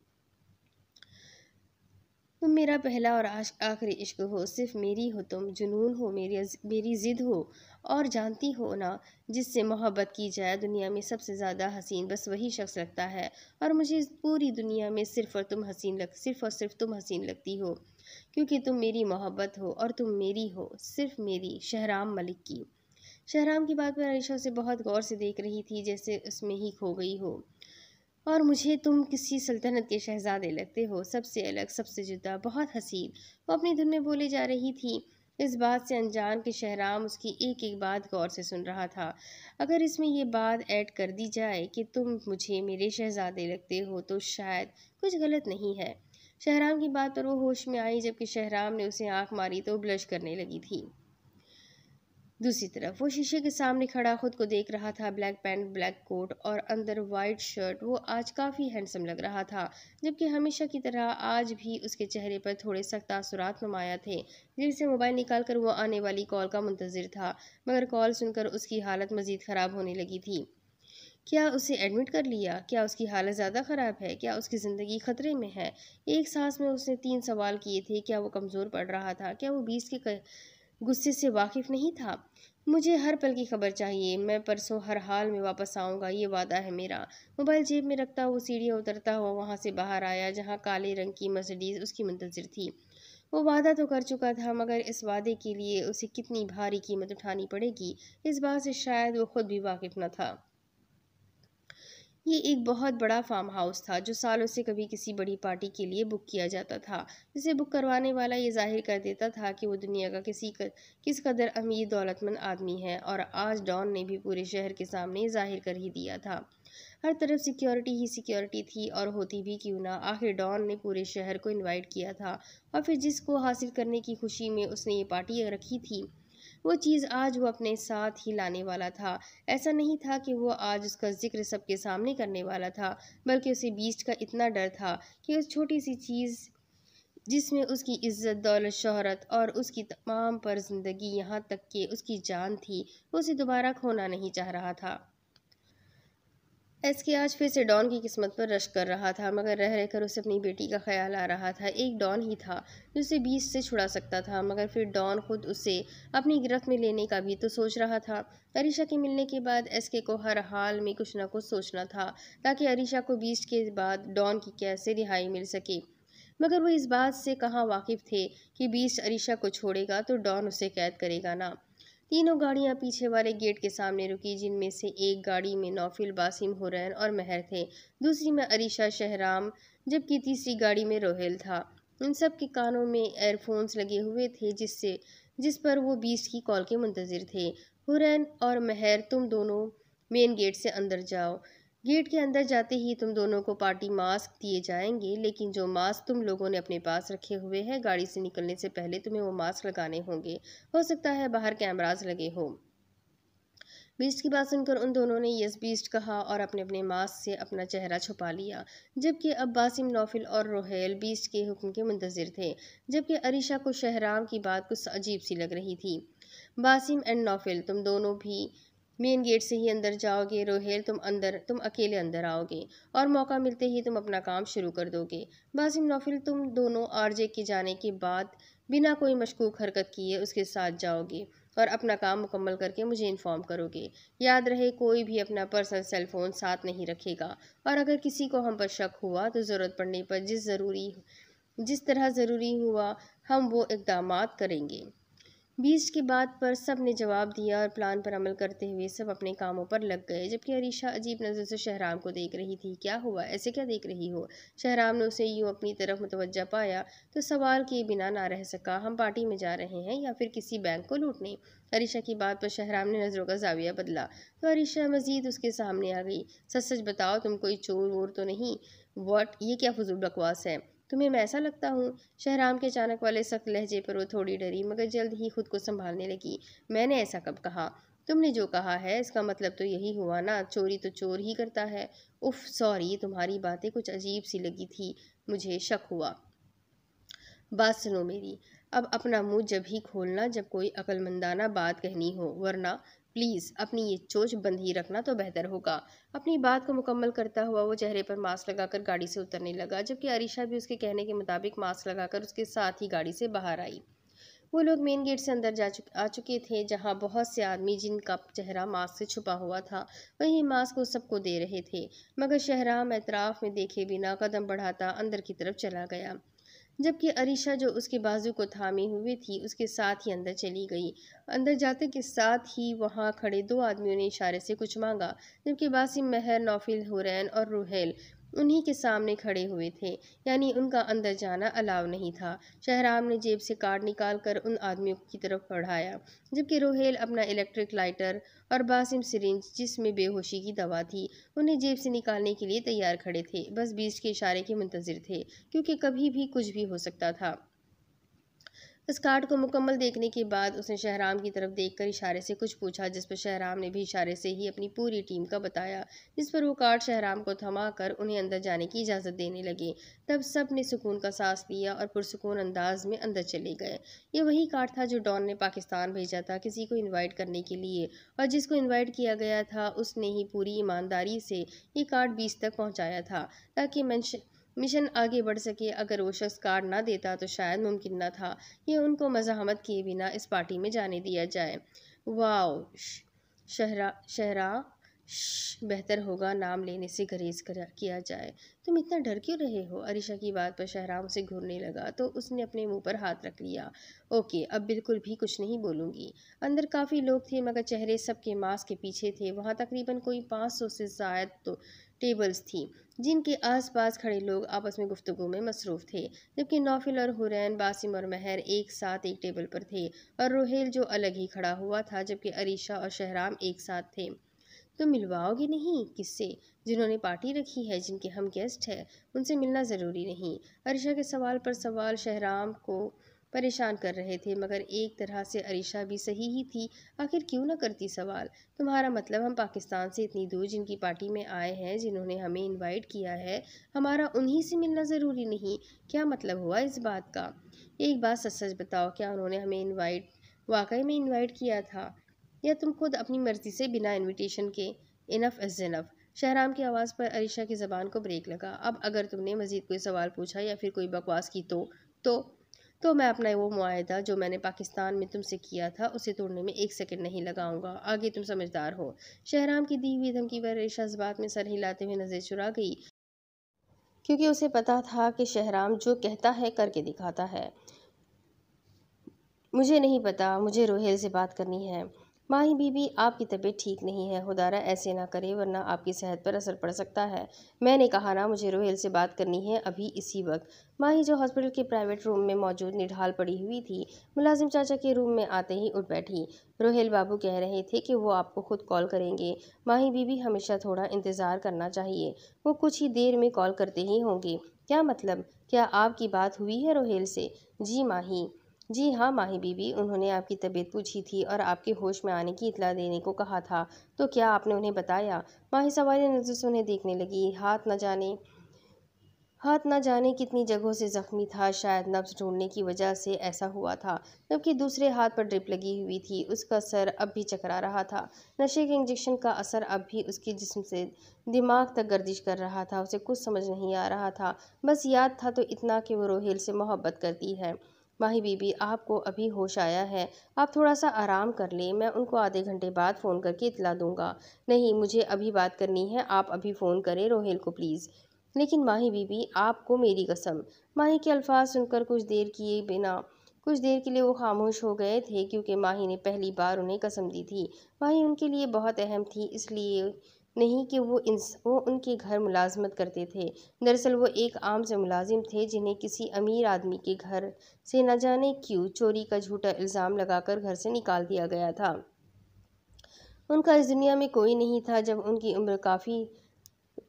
A: तुम तो मेरा पहला और आखिरी इश्क हो सिर्फ मेरी हो तुम जुनून हो मेरी मेरी ज़िद हो और जानती हो ना जिससे मोहब्बत की जाए दुनिया में सबसे ज़्यादा हसीन बस वही शख्स लगता है और मुझे पूरी दुनिया में सिर्फ और तुम हसीन लग सिर्फ और सिर्फ तुम हसीन लगती हो क्योंकि तुम मेरी मोहब्बत हो और तुम मेरी हो सिर्फ मेरी शहराम मलिक की शहराम की बात पर अलीशा से बहुत गौर से देख रही थी जैसे उसमें ही खो गई हो और मुझे तुम किसी सल्तनत के शहजादे लगते हो सबसे अलग सबसे जुदा बहुत हसीन वो अपने धुन में बोले जा रही थी इस बात से अनजान के शहराम उसकी एक एक बात गौर से सुन रहा था अगर इसमें ये बात ऐड कर दी जाए कि तुम मुझे मेरे शहजादे लगते हो तो शायद कुछ गलत नहीं है शहराम की बात पर वो होश में आई जबकि शहराम ने उसे आंख मारी तो ब्लश करने लगी थी दूसरी तरफ वो शीशे के सामने खड़ा खुद को देख रहा था ब्लैक पैंट ब्लैक कोट और अंदर वाइट शर्ट वो आज काफ़ी हैंडसम लग रहा था जबकि हमेशा की तरह आज भी उसके चेहरे पर थोड़े सख्त असरात नुमाया थे जेब से मोबाइल निकाल कर वो आने वाली कॉल का मुंतज़र था मगर कॉल सुनकर उसकी हालत मज़ीद ख़राब होने लगी थी क्या उसे एडमिट कर लिया क्या उसकी हालत ज़्यादा ख़राब है क्या उसकी ज़िंदगी ख़तरे में है एक सांस में उसने तीन सवाल किए थे क्या वो कमज़ोर पड़ रहा था क्या वो बीस के कर... गुस्से से वाकिफ नहीं था मुझे हर पल की खबर चाहिए मैं परसों हर हाल में वापस आऊँगा ये वादा है मेरा मोबाइल जेब में रखता वो सीढ़ियाँ उतरता हुआ वहाँ से बाहर आया जहाँ काले रंग की मसडीज उसकी मंतजर थी वो वादा तो कर चुका था मगर इस वादे के लिए उसे कितनी भारी कीमत उठानी पड़ेगी इस बात से शायद वो खुद भी वाकिफ न था ये एक बहुत बड़ा फार्म हाउस था जो सालों से कभी किसी बड़ी पार्टी के लिए बुक किया जाता था जिसे बुक करवाने वाला ये जाहिर कर देता था कि वो दुनिया का किसी कर, किस कदर अमीर दौलतमंद आदमी है और आज डॉन ने भी पूरे शहर के सामने जाहिर कर ही दिया था हर तरफ सिक्योरिटी ही सिक्योरिटी थी और होती भी क्यों ना आखिर डॉन ने पूरे शहर को इनवाइट किया था और फिर जिसको हासिल करने की खुशी में उसने ये पार्टी रखी थी वो चीज़ आज वो अपने साथ ही लाने वाला था ऐसा नहीं था कि वो आज उसका जिक्र सबके सामने करने वाला था बल्कि उसे बीस्ट का इतना डर था कि उस छोटी सी चीज़ जिसमें उसकी इज़्ज़त दौलत शहरत और उसकी तमाम पर ज़िंदगी यहाँ तक कि उसकी जान थी उसे दोबारा खोना नहीं चाह रहा था एस के आज फिर से डॉन की किस्मत पर रश कर रहा था मगर रह रहकर उसे अपनी बेटी का ख्याल आ रहा था एक डॉन ही था जो उसे बीच से छुड़ा सकता था मगर फिर डॉन खुद उसे अपनी गिरफ्त में लेने का भी तो सोच रहा था अरीशा के मिलने के बाद एस के को हर हाल में कुछ ना कुछ सोचना था ताकि अरीशा को बीच के बाद डॉन की कैसे रिहाई मिल सके मगर वो इस बात से कहाँ वाकिफ थे कि बीच अरीशा को छोड़ेगा तो डॉन उसे कैद करेगा ना तीनों गाड़ियां पीछे वाले गेट के सामने रुकी जिनमें से एक गाड़ी में नौफिल बासिम हुरैन और महर थे दूसरी में अरिशा शहराम जबकि तीसरी गाड़ी में रोहेल था इन सब के कानों में एयरफोन्स लगे हुए थे जिससे जिस पर वो बीस की कॉल के मुंतज़र थे हुरैन और महर तुम दोनों मेन गेट से अंदर जाओ गेट के अंदर जाते ही तुम दोनों को पार्टी मास्क दिए जाएंगे लेकिन जो मास्क तुम लोगों ने अपने पास रखे हुए हैं गाड़ी से निकलने से पहले तुम्हें वो मास्क लगाने होंगे हो सकता है बाहर कैमराज लगे हो बीस्ट की बात सुनकर उन दोनों ने यस बीस्ट कहा और अपने अपने मास्क से अपना चेहरा छुपा लिया जबकि अब बासिम नौफिल और रोहेल बीस्ट के हुक्म के मुंतजर थे जबकि अरिशा को शहराम की बात कुछ अजीब सी लग रही थी बासिम एंड नौफिल तुम दोनों भी मेन गेट से ही अंदर जाओगे रोहेल तुम अंदर तुम अकेले अंदर आओगे और मौका मिलते ही तुम अपना काम शुरू कर दोगे बासिम नौफिल तुम दोनों आरजे के जाने के बाद बिना कोई मशकूक हरकत किए उसके साथ जाओगे और अपना काम मुकम्मल करके मुझे इन्फॉर्म करोगे याद रहे कोई भी अपना पर्सनल सेल फ़ोन साथ नहीं रखेगा और अगर किसी को हम पर शक हुआ तो ज़रूरत पड़ने पर जिस ज़रूरी जिस तरह ज़रूरी हुआ हम वो इकदाम करेंगे बीस की बात पर सब ने जवाब दिया और प्लान पर अमल करते हुए सब अपने कामों पर लग गए जबकि अरीशा अजीब नज़र से शहराम को देख रही थी क्या हुआ ऐसे क्या देख रही हो शहराम ने उसे यूँ अपनी तरफ मुतवजा पाया तो सवाल किए बिना ना रह सका हम पार्टी में जा रहे हैं या फिर किसी बैंक को लूटने अरीशा की बात पर शहराम ने नज़रों का जाविया बदला तो अरीशा मजीद उसके सामने आ गई सच सच बताओ तुम कोई चोर वोर तो नहीं वॉट ये क्या फजूल बकवास है तुम्हें तो मैं ऐसा लगता हूँ शहराम के अचानक वाले सख्त लहजे पर वो थोड़ी डरी मगर जल्द ही खुद को संभालने लगी मैंने ऐसा कब कहा तुमने जो कहा है इसका मतलब तो यही हुआ ना चोरी तो चोर ही करता है उफ सॉरी तुम्हारी बातें कुछ अजीब सी लगी थी मुझे शक हुआ बात सुनो मेरी अब अपना मुंह जब ही खोलना जब कोई अकलमंदाना बात कहनी हो वरना प्लीज़ अपनी ये चोच बंद ही रखना तो बेहतर होगा अपनी बात को मुकम्मल करता हुआ वो चेहरे पर मास्क लगाकर गाड़ी से उतरने लगा जबकि अरिशा भी उसके कहने के मुताबिक मास्क लगाकर उसके साथ ही गाड़ी से बाहर आई वो लोग मेन गेट से अंदर जा चुके आ चुके थे जहाँ बहुत से आदमी जिनका चेहरा मास्क से छुपा हुआ था वही मास्क वो सबको दे रहे थे मगर शहराम एतराफ़ में देखे बिना कदम बढ़ाता अंदर की तरफ चला गया जबकि अरिशा जो उसके बाजू को थामी हुई थी उसके साथ ही अंदर चली गई अंदर जाते के साथ ही वहाँ खड़े दो आदमियों ने इशारे से कुछ मांगा जबकि बासिम महर नौफिल हुरैन और रूहेल उन्हीं के सामने खड़े हुए थे यानी उनका अंदर जाना अलाव नहीं था शहराम ने जेब से कार्ड निकाल कर उन आदमियों की तरफ बढ़ाया जबकि रोहेल अपना इलेक्ट्रिक लाइटर और बासिम सिरिंज जिसमें बेहोशी की दवा थी उन्हें जेब से निकालने के लिए तैयार खड़े थे बस बीस के इशारे के मुंतजर थे क्योंकि कभी भी कुछ भी हो सकता था इस कार्ड को मुकम्मल देखने के बाद उसने शहराम की तरफ देखकर इशारे से कुछ पूछा जिस पर शहराम ने भी इशारे से ही अपनी पूरी टीम का बताया जिस पर वो कार्ड शहराम को थमा कर उन्हें अंदर जाने की इजाज़त देने लगे तब सब ने सुकून का सांस लिया और पुरसकून अंदाज में अंदर चले गए ये वही कार्ड था जो डॉन ने पाकिस्तान भेजा था किसी को इन्वाइट करने के लिए और जिसको इन्वाइट किया गया था उसने ही पूरी ईमानदारी से ये कार्ड बीस तक पहुँचाया था ताकि मिशन आगे बढ़ सके अगर वो शख्स कार्ड ना देता तो शायद मुमकिन ना था कि उनको मजामत किए बिना इस पार्टी में जाने दिया जाए वाओ शहरा शहरा बेहतर होगा नाम लेने से गरेज किया जाए तुम इतना डर क्यों रहे हो अरिशा की बात पर शहराम से घूरने लगा तो उसने अपने मुंह पर हाथ रख लिया ओके अब बिल्कुल भी कुछ नहीं बोलूँगी अंदर काफ़ी लोग थे मगर चेहरे सबके मास्क के पीछे थे वहाँ तकरीबन कोई पाँच सौ से शायद तो टेबल्स थी जिनके आसपास खड़े लोग आपस में गुफ्तगु में मसरूफ़ थे जबकि नौफिल और हुरैन बासिम और महर एक साथ एक टेबल पर थे और रोहेल जो अलग ही खड़ा हुआ था जबकि अरीशा और शहराम एक साथ थे तो मिलवाओगे नहीं किससे जिन्होंने पार्टी रखी है जिनके हम गेस्ट हैं उनसे मिलना ज़रूरी नहीं अरीशा के सवाल पर सवाल शहराम को परेशान कर रहे थे मगर एक तरह से अरीशा भी सही ही थी आखिर क्यों ना करती सवाल तुम्हारा मतलब हम पाकिस्तान से इतनी दूर जिनकी पार्टी में आए हैं जिन्होंने हमें इनवाइट किया है हमारा उन्हीं से मिलना ज़रूरी नहीं क्या मतलब हुआ इस बात का एक बात सच सच बताओ क्या उन्होंने हमें इन्वाइट वाकई में इन्वाइट किया था या तुम खुद अपनी मर्ज़ी से बिना इन्विटेशन के इनफ एज इनफ़ शहराम की आवाज़ पर अरीशा की ज़बान को ब्रेक लगा अब अगर तुमने मज़ीद कोई सवाल पूछा या फिर कोई बकवास की तो तो तो मैं अपना वो मुआदा जो मैंने पाकिस्तान में तुमसे किया था उसे तोड़ने में एक सेकंड नहीं लगाऊंगा आगे तुम समझदार हो शहराम की दी हुई धमकी पर रेशा इस बात में सर हिलाते हुए नज़र चुरा गई क्योंकि उसे पता था कि शहराम जो कहता है करके दिखाता है मुझे नहीं पता मुझे रोहेल से बात करनी है माही बीबी आपकी तबीयत ठीक नहीं है खुदारा ऐसे ना करे वरना आपकी सेहत पर असर पड़ सकता है मैंने कहा ना मुझे रोहेल से बात करनी है अभी इसी वक्त माही जो हॉस्पिटल के प्राइवेट रूम में मौजूद निढाल पड़ी हुई थी मुलाजिम चाचा के रूम में आते ही उठ बैठी रोहेल बाबू कह रहे थे कि वो आपको खुद कॉल करेंगे माही बीबी हमेशा थोड़ा इंतज़ार करना चाहिए वो कुछ ही देर में कॉल करते ही होंगे क्या मतलब क्या आपकी बात हुई है रोहेल से जी माही जी हाँ माही बीवी उन्होंने आपकी तबीयत पूछी थी और आपके होश में आने की इतला देने को कहा था तो क्या आपने उन्हें बताया माही सवारी नज़र से उन्हें देखने लगी हाथ न जाने हाथ न जाने कितनी जगहों से जख्मी था शायद नब्ज ढूंढने की वजह से ऐसा हुआ था जबकि दूसरे हाथ पर ड्रिप लगी हुई थी उसका सर अब भी चकरा रहा था नशे के इंजेक्शन का असर अब भी उसके जिस्म से दिमाग तक गर्दिश कर रहा था उसे कुछ समझ नहीं आ रहा था बस याद था तो इतना कि वो रोहेल से मोहब्बत करती है माही बीबी आपको अभी होश आया है आप थोड़ा सा आराम कर लें मैं उनको आधे घंटे बाद फ़ोन करके इतला दूंगा नहीं मुझे अभी बात करनी है आप अभी फ़ोन करें रोहेल को प्लीज़ लेकिन माही बीबी आपको मेरी कसम माही के अल्फाज सुनकर कुछ देर किए बिना कुछ देर के लिए वो खामोश हो गए थे क्योंकि माही ने पहली बार उन्हें कसम दी थी माही उनके लिए बहुत अहम थी इसलिए नहीं कि वो इन वो उनके घर मुलाजमत करते थे दरअसल वो एक आम से मुलाजिम थे जिन्हें किसी अमीर आदमी के घर से न जाने क्यों चोरी का झूठा इल्ज़ाम लगाकर घर से निकाल दिया गया था उनका इस दुनिया में कोई नहीं था जब उनकी उम्र काफ़ी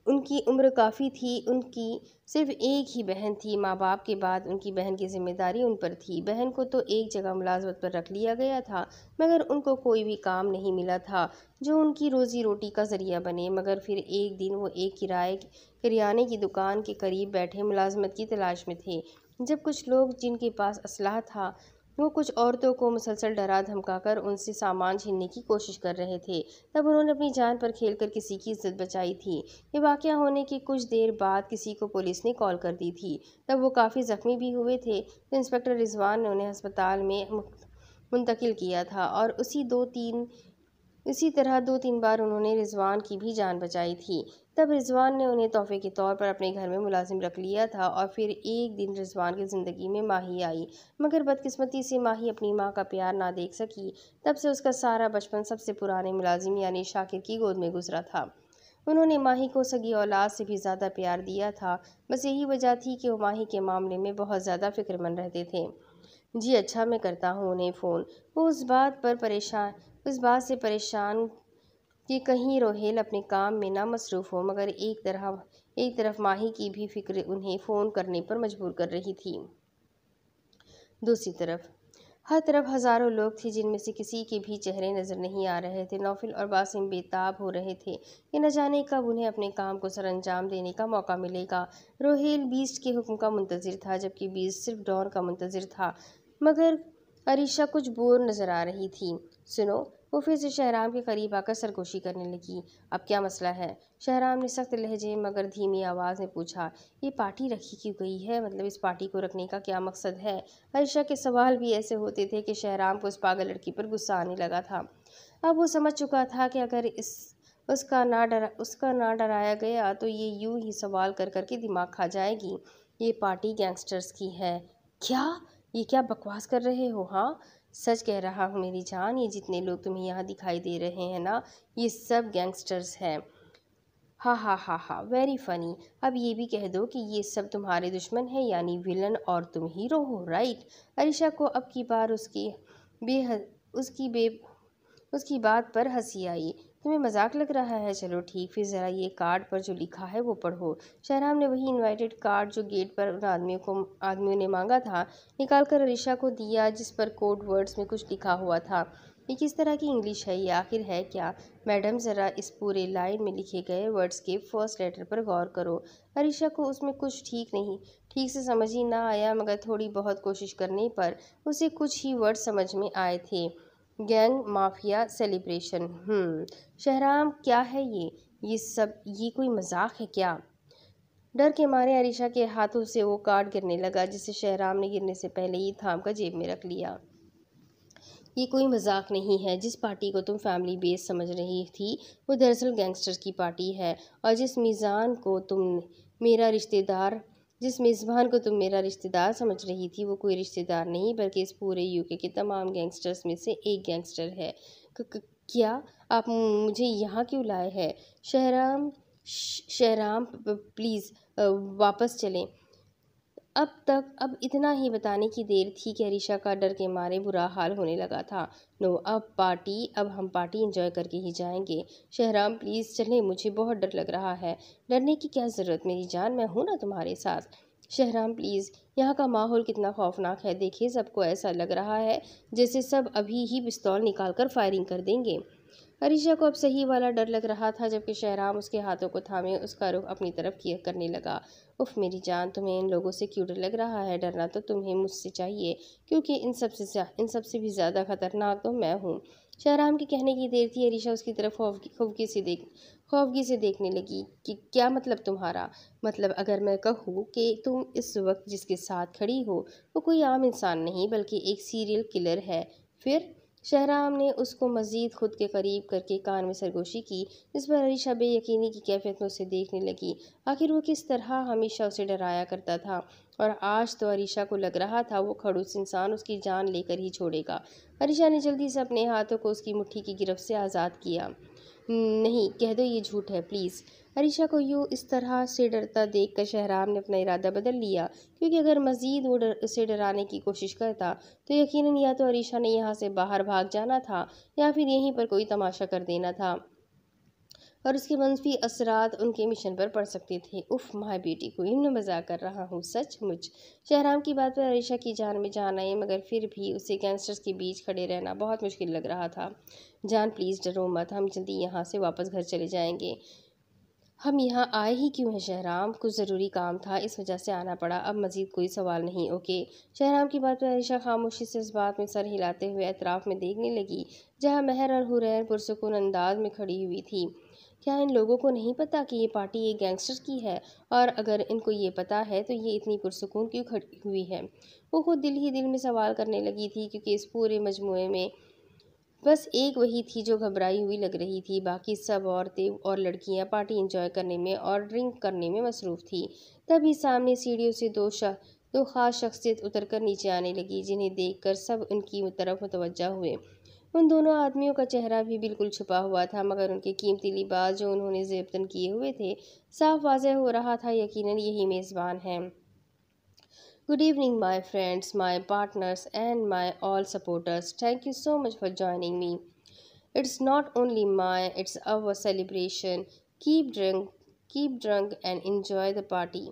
A: उनकी उम्र काफ़ी थी उनकी सिर्फ एक ही बहन थी माँ बाप के बाद उनकी बहन की जिम्मेदारी उन पर थी बहन को तो एक जगह मुलाजमत पर रख लिया गया था मगर उनको कोई भी काम नहीं मिला था जो उनकी रोज़ी रोटी का ज़रिया बने मगर फिर एक दिन वो एक किराए किराने की दुकान के करीब बैठे मुलाजमत की तलाश में थे जब कुछ लोग जिनके पास असलाह था वो कुछ औरतों को मुसलसल डरा धमकाकर उनसे सामान छीनने की कोशिश कर रहे थे तब उन्होंने अपनी जान पर खेलकर किसी की इज्जत बचाई थी ये वाक़ होने के कुछ देर बाद किसी को पुलिस ने कॉल कर दी थी तब वो काफ़ी ज़ख्मी भी हुए थे तो इंस्पेक्टर रिजवान ने उन्हें अस्पताल में मुंतकिल किया था और उसी दो तीन इसी तरह दो तीन बार उन्होंने रिजवान की भी जान बचाई थी तब रिजवान ने उन्हें तोहफे के तौर पर अपने घर में मुलाजिम रख लिया था और फिर एक दिन रिजवान की ज़िंदगी में माही आई मगर बदकिस्मती से माही अपनी माँ का प्यार ना देख सकी तब से उसका सारा बचपन सबसे पुराने मुलाजिम यानी शाकिर की गोद में गुजरा था उन्होंने माही को सगी औलाद से भी ज़्यादा प्यार दिया था बस यही वजह थी कि वो माही के मामले में बहुत ज़्यादा फिक्रमंद रहते थे जी अच्छा मैं करता हूँ उन्हें फ़ोन वो उस बात पर परेशान उस बात से परेशान कि कहीं रोहेल अपने काम में ना मसरूफ़ हो मगर एक तरह एक तरफ माही की भी फिक्र उन्हें फ़ोन करने पर मजबूर कर रही थी दूसरी तरफ हर तरफ हज़ारों लोग थे जिनमें से किसी के भी चेहरे नज़र नहीं आ रहे थे नौफिल और बासिम बेताब हो रहे थे कि न जाने कब उन्हें अपने काम को सर अंजाम देने का मौका मिलेगा रोहेल बीस्ट के हुक्म का मुंतज़र था जबकि बीस सिर्फ डॉन का मुंतज़र था मगर अरीशा कुछ बोर नज़र आ रही थी सुनो वो फिर से शहराम के करीब आकर सरगोशी करने लगी अब क्या मसला है शहराम ने सख्त लहजे मगर धीमी आवाज़ में पूछा ये पार्टी रखी क्यों गई है मतलब इस पार्टी को रखने का क्या मकसद है आयशा के सवाल भी ऐसे होते थे कि शहराम को उस पागल लड़की पर गुस्सा आने लगा था अब वो समझ चुका था कि अगर इस उसका ना डरा उसका ना डराया गया तो ये यूं ही सवाल कर करके दिमाग खा जाएगी ये पार्टी गैंगस्टर्स की है क्या ये क्या बकवास कर रहे हो हाँ सच कह रहा हूँ मेरी जान ये जितने लोग तुम्हें यहाँ दिखाई दे रहे हैं ना ये सब गैंगस्टर्स हैं हा हा हा हा वेरी फनी अब ये भी कह दो कि ये सब तुम्हारे दुश्मन हैं यानी विलन और तुम हीरो हो राइट अरिशा को अब की बार उसकी बेहद उसकी बे उसकी बात पर हंसी आई तुम्हें मजाक लग रहा है चलो ठीक फिर ज़रा ये कार्ड पर जो लिखा है वो पढ़ो शहराम ने वही इनवाइटेड कार्ड जो गेट पर उन आदमियों को आदमियों ने मांगा था निकाल कर अलीशा को दिया जिस पर कोड वर्ड्स में कुछ लिखा हुआ था ये किस तरह की इंग्लिश है ये आखिर है क्या मैडम ज़रा इस पूरे लाइन में लिखे गए वर्ड्स के फर्स्ट लेटर पर गौर करो अरीशा को उसमें कुछ ठीक नहीं ठीक से समझ ही ना आया मगर थोड़ी बहुत कोशिश करने पर उसे कुछ ही वर्ड समझ में आए थे gang mafia celebration hmm, Shahram क्या है ये ये सब ये कोई मजाक है क्या डर के मारे अरिशा के हाथों से वो कार्ड गिरने लगा जिसे शहराम ने गिरने से पहले ही थाम का जेब में रख लिया ये कोई मजाक नहीं है जिस पार्टी को तुम फैमिली बेस समझ रही थी वो दरअसल गैंगस्टर की पार्टी है और जिस मीज़ान को तुम मेरा रिश्तेदार जिस मेज़बान को तुम मेरा रिश्तेदार समझ रही थी वो कोई रिश्तेदार नहीं बल्कि इस पूरे यूके के तमाम गैंगस्टर्स में से एक गैंगस्टर है क्या आप मुझे यहाँ क्यों लाए हैं शहराम शहराम प्लीज़ वापस चलें अब तक अब इतना ही बताने की देर थी कि अरीशा का डर के मारे बुरा हाल होने लगा था नो अब पार्टी अब हम पार्टी एंजॉय करके ही जाएंगे शहराम प्लीज़ चले मुझे बहुत डर लग रहा है डरने की क्या ज़रूरत मेरी जान मैं हूँ ना तुम्हारे साथ शहराम प्लीज़ यहाँ का माहौल कितना खौफनाक है देखिए सबको ऐसा लग रहा है जैसे सब अभी ही पिस्तौल निकाल कर फायरिंग कर देंगे अरीशा को अब सही वाला डर लग रहा था जबकि शहराम उसके हाथों को थामे उसका रुख अपनी तरफ किया करने लगा उफ मेरी जान तुम्हें इन लोगों से क्यों डर लग रहा है डरना तो तुम्हें मुझसे चाहिए क्योंकि इन सबसे इन सबसे भी ज़्यादा खतरनाक तो मैं हूँ शहराम के कहने की देर थी अरीशा उसकी तरफ खौफगी से देख खौफगी से देखने लगी कि क्या मतलब तुम्हारा मतलब अगर मैं कहूँ कि तुम इस वक्त जिसके साथ खड़ी हो वो कोई आम इंसान नहीं बल्कि एक सीरियल किलर है फिर शहराम ने उसको मज़ीद खुद के करीब करके कान में सरगोशी की जिस पर अली शब यकीनी की कैफियत में उसे देखने लगी आखिर वो किस तरह हमेशा उसे डराया करता था और आज तो अरीशा को लग रहा था वो खड़ूस इंसान उसकी जान लेकर ही छोड़ेगा अरीशा ने जल्दी से अपने हाथों को उसकी मुट्ठी की गिरफ्त से आज़ाद किया नहीं कह दो ये झूठ है प्लीज़ अरीशा को यूँ इस तरह से डरता देख कर शहराम ने अपना इरादा बदल लिया क्योंकि अगर मज़ीद वो डर उसे डराने की कोशिश करता तो यकीनन या तो अरीशा ने यहाँ से बाहर भाग जाना था या फिर यहीं पर कोई तमाशा कर देना था और उसके मनफी असरात उनके मिशन पर पड़ सकते थे उफ माह बेटी को इन मजाक कर रहा हूँ सच मुझ शहराम की बात पर अरिशा की जान में जान आई मगर फिर भी उसे गैंगस्टर्स के बीच खड़े रहना बहुत मुश्किल लग रहा था जान प्लीज़ डरो मत हम जल्दी यहाँ से वापस घर चले जाएंगे हम यहाँ आए ही क्यों हैं शहराम कुछ ज़रूरी काम था इस वजह से आना पड़ा अब मज़ीद कोई सवाल नहीं ओके शहराम की बात पर अरिशा खामोशी से इस बात में सर हिलाते हुए अतराफ़ में देखने लगी जहाँ महर और हुरैन पुरसकून अंदाज में खड़ी हुई थी क्या इन लोगों को नहीं पता कि ये पार्टी एक गैंगस्टर की है और अगर इनको ये पता है तो ये इतनी पुरसकून क्यों खड़ी हुई है वो खुद दिल ही दिल में सवाल करने लगी थी क्योंकि इस पूरे मजमू में बस एक वही थी जो घबराई हुई लग रही थी बाकी सब औरतें और लड़कियां पार्टी एंजॉय करने में और ड्रिंक करने में मसरूफ़ थी तभी सामने सीढ़ियों से दो शख दो ख़ास शख्सियत उतर कर नीचे आने लगी जिन्हें देखकर सब उनकी तरफ मुतवजा हुए उन दोनों आदमियों का चेहरा भी बिल्कुल छुपा हुआ था मगर उनके कीमती लिबास जो उन्होंने जेबतन किए हुए थे साफ वाजह हो रहा था यकीनन यही मेज़बान है good evening my friends my partners and my all supporters thank you so much for joining me it's not only my it's our celebration keep drunk keep drunk and enjoy the party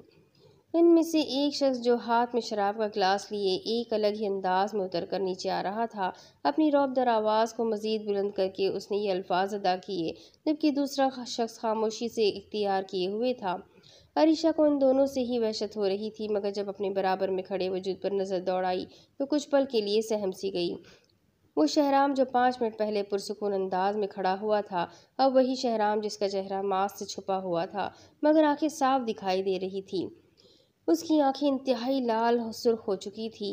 A: इनमें से एक शख्स जो हाथ में शराब का गिलास लिए एक अलग ही अंदाज में उतर कर नीचे आ रहा था अपनी रौबदार आवाज़ को मज़ीद बुलंद करके उसने ये अल्फाज अदा किए जबकि दूसरा शख्स खामोशी से इख्तियार किए हुए था अरीशा को इन दोनों से ही वहशत हो रही थी मगर जब अपने बराबर में खड़े वजूद पर नज़र दौड़ाई तो कुछ पल के लिए सहम सी गई वो शहराम जो पाँच मिनट पहले पुरसकून अंदाज में खड़ा हुआ था अब वही शहराम जिसका चेहरा मास्क से छुपा हुआ था मगर आंखें साफ दिखाई दे रही थी उसकी आंखें इंतहाई लाल सुर्ख हो चुकी थी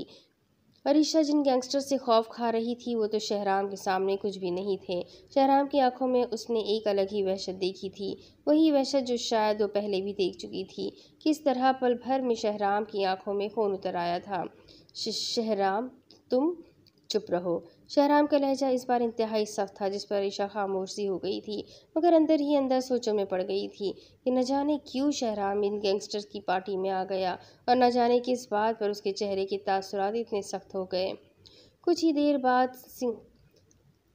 A: अरीशा जिन गैंगस्टर से खौफ खा रही थी वो तो शहराम के सामने कुछ भी नहीं थे शहराम की आंखों में उसने एक अलग ही वहशत देखी थी वही वहशत जो शायद वो पहले भी देख चुकी थी किस तरह पल भर में शहराम की आंखों में खून उतर आया था शहराम तुम चुप रहो शहराम का लहजा इस बार इंतहाई सख्त था जिस पर ईशा खामोशी हो गई थी मगर अंदर ही अंदर सोचों में पड़ गई थी कि न जाने क्यों शहराम इन गैंगस्टर की पार्टी में आ गया और न जाने किस बात पर उसके चेहरे के तासरात इतने सख्त हो गए कुछ ही देर बाद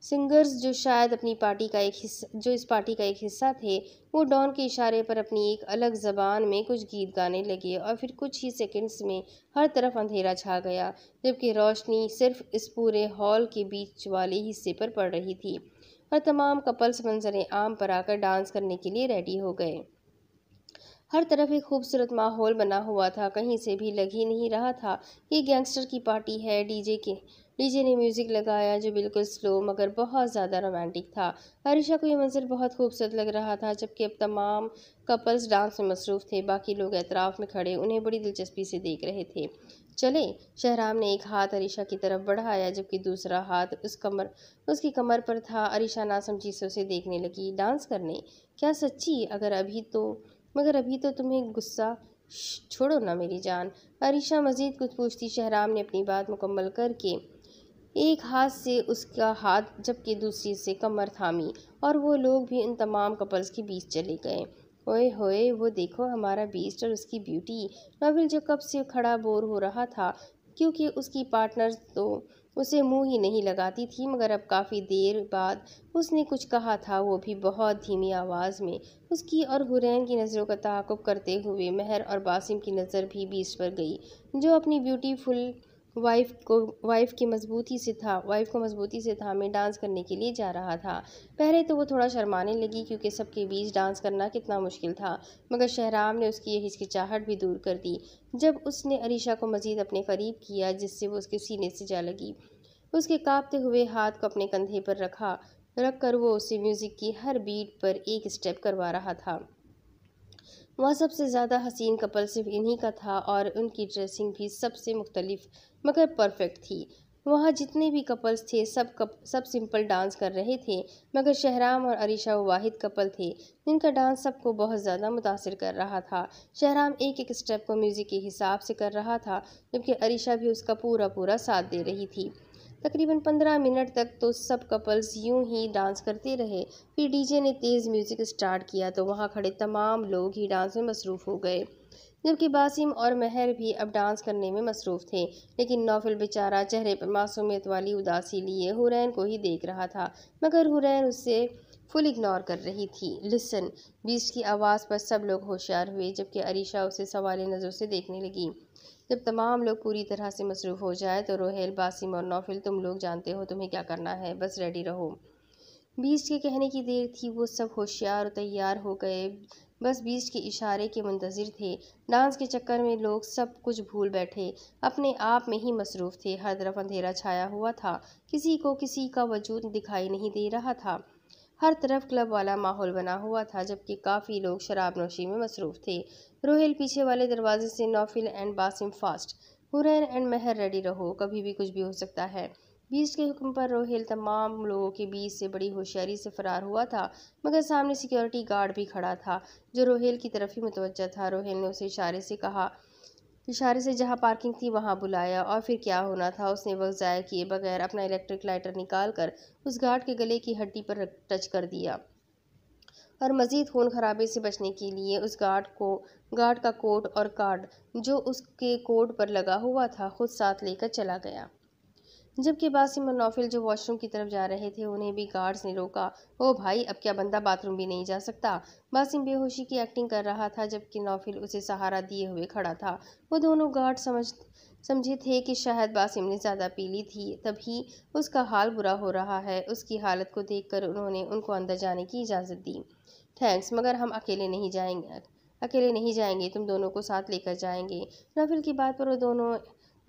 A: सिंगर्स जो शायद अपनी पार्टी का एक हिस्सा जो इस पार्टी का एक हिस्सा थे वो डॉन के इशारे पर अपनी एक अलग जबान में कुछ गीत गाने लगे और फिर कुछ ही सेकंड्स में हर तरफ अंधेरा छा गया जबकि रोशनी सिर्फ इस पूरे हॉल के बीच वाले हिस्से पर पड़ रही थी और तमाम कपल्स मंजर आम पर आकर डांस करने के लिए रेडी हो गए हर तरफ एक खूबसूरत माहौल बना हुआ था कहीं से भी लग ही नहीं रहा था कि गैंगस्टर की पार्टी है डीजे के डीजे ने म्यूज़िक लगाया जो बिल्कुल स्लो मगर बहुत ज़्यादा रोमांटिक था हरीशा को यह मंजर बहुत खूबसूरत लग रहा था जबकि अब तमाम कपल्स डांस में मसरूफ़ थे बाकी लोग एतराफ़ में खड़े उन्हें बड़ी दिलचस्पी से देख रहे थे चले शहराम ने एक हाथ अरीशा की तरफ बढ़ाया जबकि दूसरा हाथ उस कमर उसकी कमर पर था अरीशा नासमझी से उसे देखने लगी डांस करने क्या सच्ची अगर अभी तो मगर अभी तो तुम्हें गुस्सा छोड़ो ना मेरी जान अरीशा मजीद कुछ पूछती शहराम ने अपनी बात मुकम्मल करके एक हाथ से उसका हाथ जबकि दूसरी से कमर थामी और वो लोग भी उन तमाम कपल्स के बीच चले गए ओए होए वो देखो हमारा बीस्ट और उसकी ब्यूटी नविल जो कब से खड़ा बोर हो रहा था क्योंकि उसकी पार्टनर तो उसे मुंह ही नहीं लगाती थी मगर अब काफ़ी देर बाद उसने कुछ कहा था वो भी बहुत धीमी आवाज़ में उसकी और हुरैन की नज़रों का तहकुब करते हुए महर और बासिम की नज़र भी बीस पर गई जो अपनी ब्यूटीफुल वाइफ को वाइफ की मजबूती से था वाइफ को मजबूती से था मैं डांस करने के लिए जा रहा था पहले तो वो थोड़ा शर्माने लगी क्योंकि सबके बीच डांस करना कितना मुश्किल था मगर शहराम ने उसकी यह हिचकिचाहट भी दूर कर दी जब उसने अरीशा को मज़ीद अपने करीब किया जिससे वो उसके सीने से जा लगी उसके काँपते हुए हाथ को अपने कंधे पर रखा रख कर वो उसे म्यूज़िक की हर बीट पर एक स्टेप करवा रहा था वहाँ सबसे ज़्यादा हसीन कपल सिर्फ इन्हीं का था और उनकी ड्रेसिंग भी सबसे मुख्तलिफ मगर परफेक्ट थी वहाँ जितने भी कपल्स थे सब कप सब सिंपल डांस कर रहे थे मगर शहराम और अरीशा वाहिद कपल थे जिनका डांस सबको बहुत ज़्यादा मुतासर कर रहा था शहराम एक एक स्टेप को म्यूज़िक के हिसाब से कर रहा था जबकि अरीशा भी उसका पूरा पूरा साथ दे रही थी तकरीबन पंद्रह मिनट तक तो सब कपल्स यूं ही डांस करते रहे फिर डीजे ने तेज़ म्यूज़िक स्टार्ट किया तो वहाँ खड़े तमाम लोग ही डांस में मसरूफ़ हो गए जबकि बासिम और महर भी अब डांस करने में मसरूफ़ थे लेकिन नौफिल बेचारा चेहरे पर मासूमियत वाली उदासी लिए हुरैन को ही देख रहा था मगर हुरैन उससे फुल इग्नोर कर रही थी लिसन बीस की आवाज़ पर सब लोग होशियार हुए जबकि अरीशा उसे सवाल नज़र से देखने लगी जब तमाम लोग पूरी तरह से मसरूफ़ हो जाए तो रोहेल बासिम और नौफिल तुम लोग जानते हो तुम्हें क्या करना है बस रेडी रहो बीस्ट के कहने की देर थी वो सब होशियार और तैयार हो गए बस बीस्ट के इशारे के मंतज़र थे डांस के चक्कर में लोग सब कुछ भूल बैठे अपने आप में ही मसरूफ़ थे हर तरफ अंधेरा छाया हुआ था किसी को किसी का वजूद दिखाई नहीं दे रहा था हर तरफ क्लब वाला माहौल बना हुआ था जबकि काफ़ी लोग शराब नोशी में मसरूफ़ थे रोहेल पीछे वाले दरवाजे से Naufil and Basim fast Hurain and Mahar ready रहो कभी भी कुछ भी हो सकता है बीस के हुक्म पर रोहिल तमाम लोगों के बीच से बड़ी होशियारी से फरार हुआ था मगर सामने सिक्योरिटी गार्ड भी खड़ा था जो रोहेल की तरफ ही मुतवज़ा था रोहिल ने उसे इशारे से कहा इशारे से जहाँ पार्किंग थी वहाँ बुलाया और फिर क्या होना था उसने वक्त ज़ाया किए बगैर अपना इलेक्ट्रिक लाइटर निकाल कर उस घाट के गले की हड्डी पर टच कर दिया और मज़ीद खून खराबे से बचने के लिए उस गार्ड को गार्ड का कोट और कार्ड जो उसके कोट पर लगा हुआ था खुद साथ लेकर चला गया जबकि और नौफिल जो वॉशरूम की तरफ जा रहे थे उन्हें भी गार्ड्स ने रोका ओ भाई अब क्या बंदा बाथरूम भी नहीं जा सकता बासिम बेहोशी की एक्टिंग कर रहा था जबकि नौफिल उसे सहारा दिए हुए खड़ा था वो दोनों गार्ड समझ समझे थे कि शायद बासिम ने ज़्यादा पी ली थी तभी उसका हाल बुरा हो रहा है उसकी हालत को कर उन्होंने उनको अंदर जाने की इजाज़त दी थैंक्स मगर हम अकेले नहीं जाएंगे अकेले नहीं जाएंगे तुम दोनों को साथ लेकर जाएंगे नौफिल की बात पर वो दोनों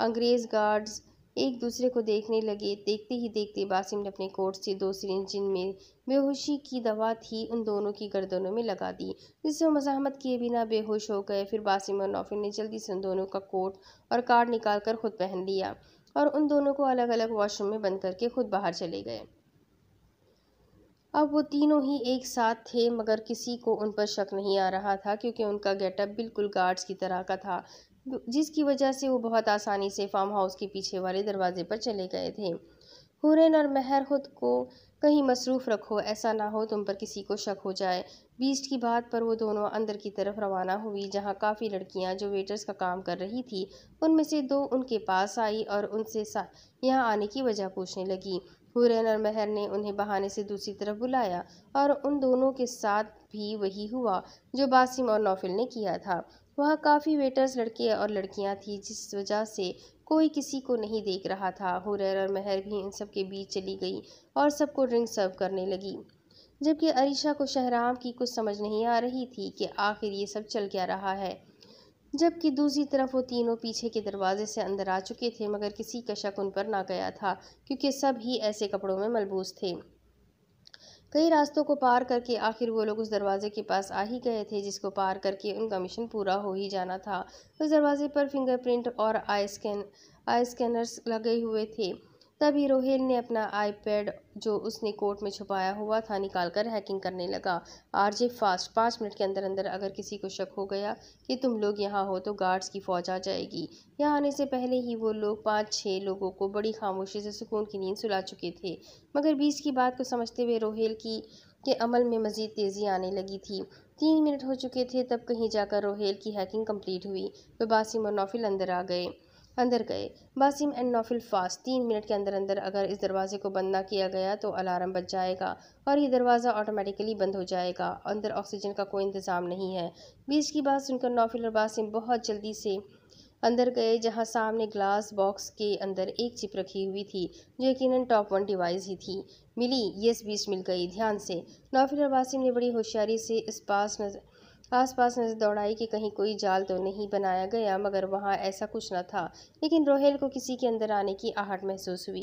A: अंग्रेज़ गार्ड्स एक दूसरे को देखने लगे देखते ही देखते बासिम ने अपने कोट से दो सिरिंज जिनमें बेहोशी की दवा थी उन दोनों की गर्दनों में लगा दी जिससे वो मजामत किए बिना बेहोश हो गए फिर बासिम और नौफिल ने जल्दी से उन दोनों का कोट और कार्ड निकाल कर खुद पहन लिया और उन दोनों को अलग अलग वॉशरूम में बंद करके खुद बाहर चले गए अब वो तीनों ही एक साथ थे मगर किसी को उन पर शक नहीं आ रहा था क्योंकि उनका गेटअप बिल्कुल गार्ड्स की तरह का था जिसकी वजह से वो बहुत आसानी से फार्म हाउस के पीछे वाले दरवाजे पर चले गए थे हुरैन और महर खुद को कहीं मसरूफ़ रखो ऐसा ना हो तुम पर किसी को शक हो जाए बीस्ट की बात पर वो दोनों अंदर की तरफ रवाना हुई जहाँ काफ़ी लड़कियाँ जो वेटर्स का काम कर रही थी उनमें से दो उनके पास आई और उनसे यहाँ आने की वजह पूछने लगी हुरैन और महर ने उन्हें बहाने से दूसरी तरफ बुलाया और उन दोनों के साथ भी वही हुआ जो बासिम और नौफिल ने किया था वहाँ काफ़ी वेटर्स लड़के और लड़कियाँ थी जिस वजह से कोई किसी को नहीं देख रहा था हुरैर और महर भी इन सब के बीच चली गई और सबको ड्रिंक सर्व करने लगी जबकि अरीशा को शहराम की कुछ समझ नहीं आ रही थी कि आखिर ये सब चल क्या रहा है जबकि दूसरी तरफ वो तीनों पीछे के दरवाजे से अंदर आ चुके थे मगर किसी का शक उन पर ना गया था क्योंकि सब ही ऐसे कपड़ों में मलबूस थे कई रास्तों को पार करके आखिर वो लोग उस दरवाजे के पास आ ही गए थे जिसको पार करके उनका मिशन पूरा हो ही जाना था उस दरवाजे पर फिंगरप्रिंट और आई स्कैन आई स्कैनर्स लगे हुए थे तभी रोहेल ने अपना आईपैड जो उसने कोर्ट में छुपाया हुआ था निकालकर हैकिंग करने लगा आरजे फास्ट पाँच मिनट के अंदर अंदर अगर किसी को शक हो गया कि तुम लोग यहाँ हो तो गार्ड्स की फ़ौज आ जाएगी यहाँ आने से पहले ही वो लोग पाँच छः लोगों को बड़ी खामोशी से सुकून की नींद सुला चुके थे मगर बीस की बात को समझते हुए रोहेल की के अमल में मज़ीद तेज़ी आने लगी थी तीन मिनट हो चुके थे तब कहीं जाकर रोहेल की हैकिंग कम्प्लीट हुई वह तो बासिम और नौफिल अंदर आ गए अंदर गए बासिम एंड नौफिल फास्ट तीन मिनट के अंदर अंदर अगर इस दरवाज़े को बंद ना किया गया तो अलार्म बच जाएगा और ये दरवाज़ा ऑटोमेटिकली बंद हो जाएगा अंदर ऑक्सीजन का कोई इंतज़ाम नहीं है बीच की बात सुनकर नौफिल और बासिम बहुत जल्दी से अंदर गए जहां सामने ग्लास बॉक्स के अंदर एक चिप रखी हुई थी जो यकीन टॉप वन डिवाइस ही थी मिली यस बीच मिल गई ध्यान से नौफिल और बासिम ने बड़ी होशियारी से इस पास नजर आसपास नज़र दौड़ाई कि कहीं कोई जाल तो नहीं बनाया गया मगर वहाँ ऐसा कुछ न था लेकिन रोहेल को किसी के अंदर आने की आहट महसूस हुई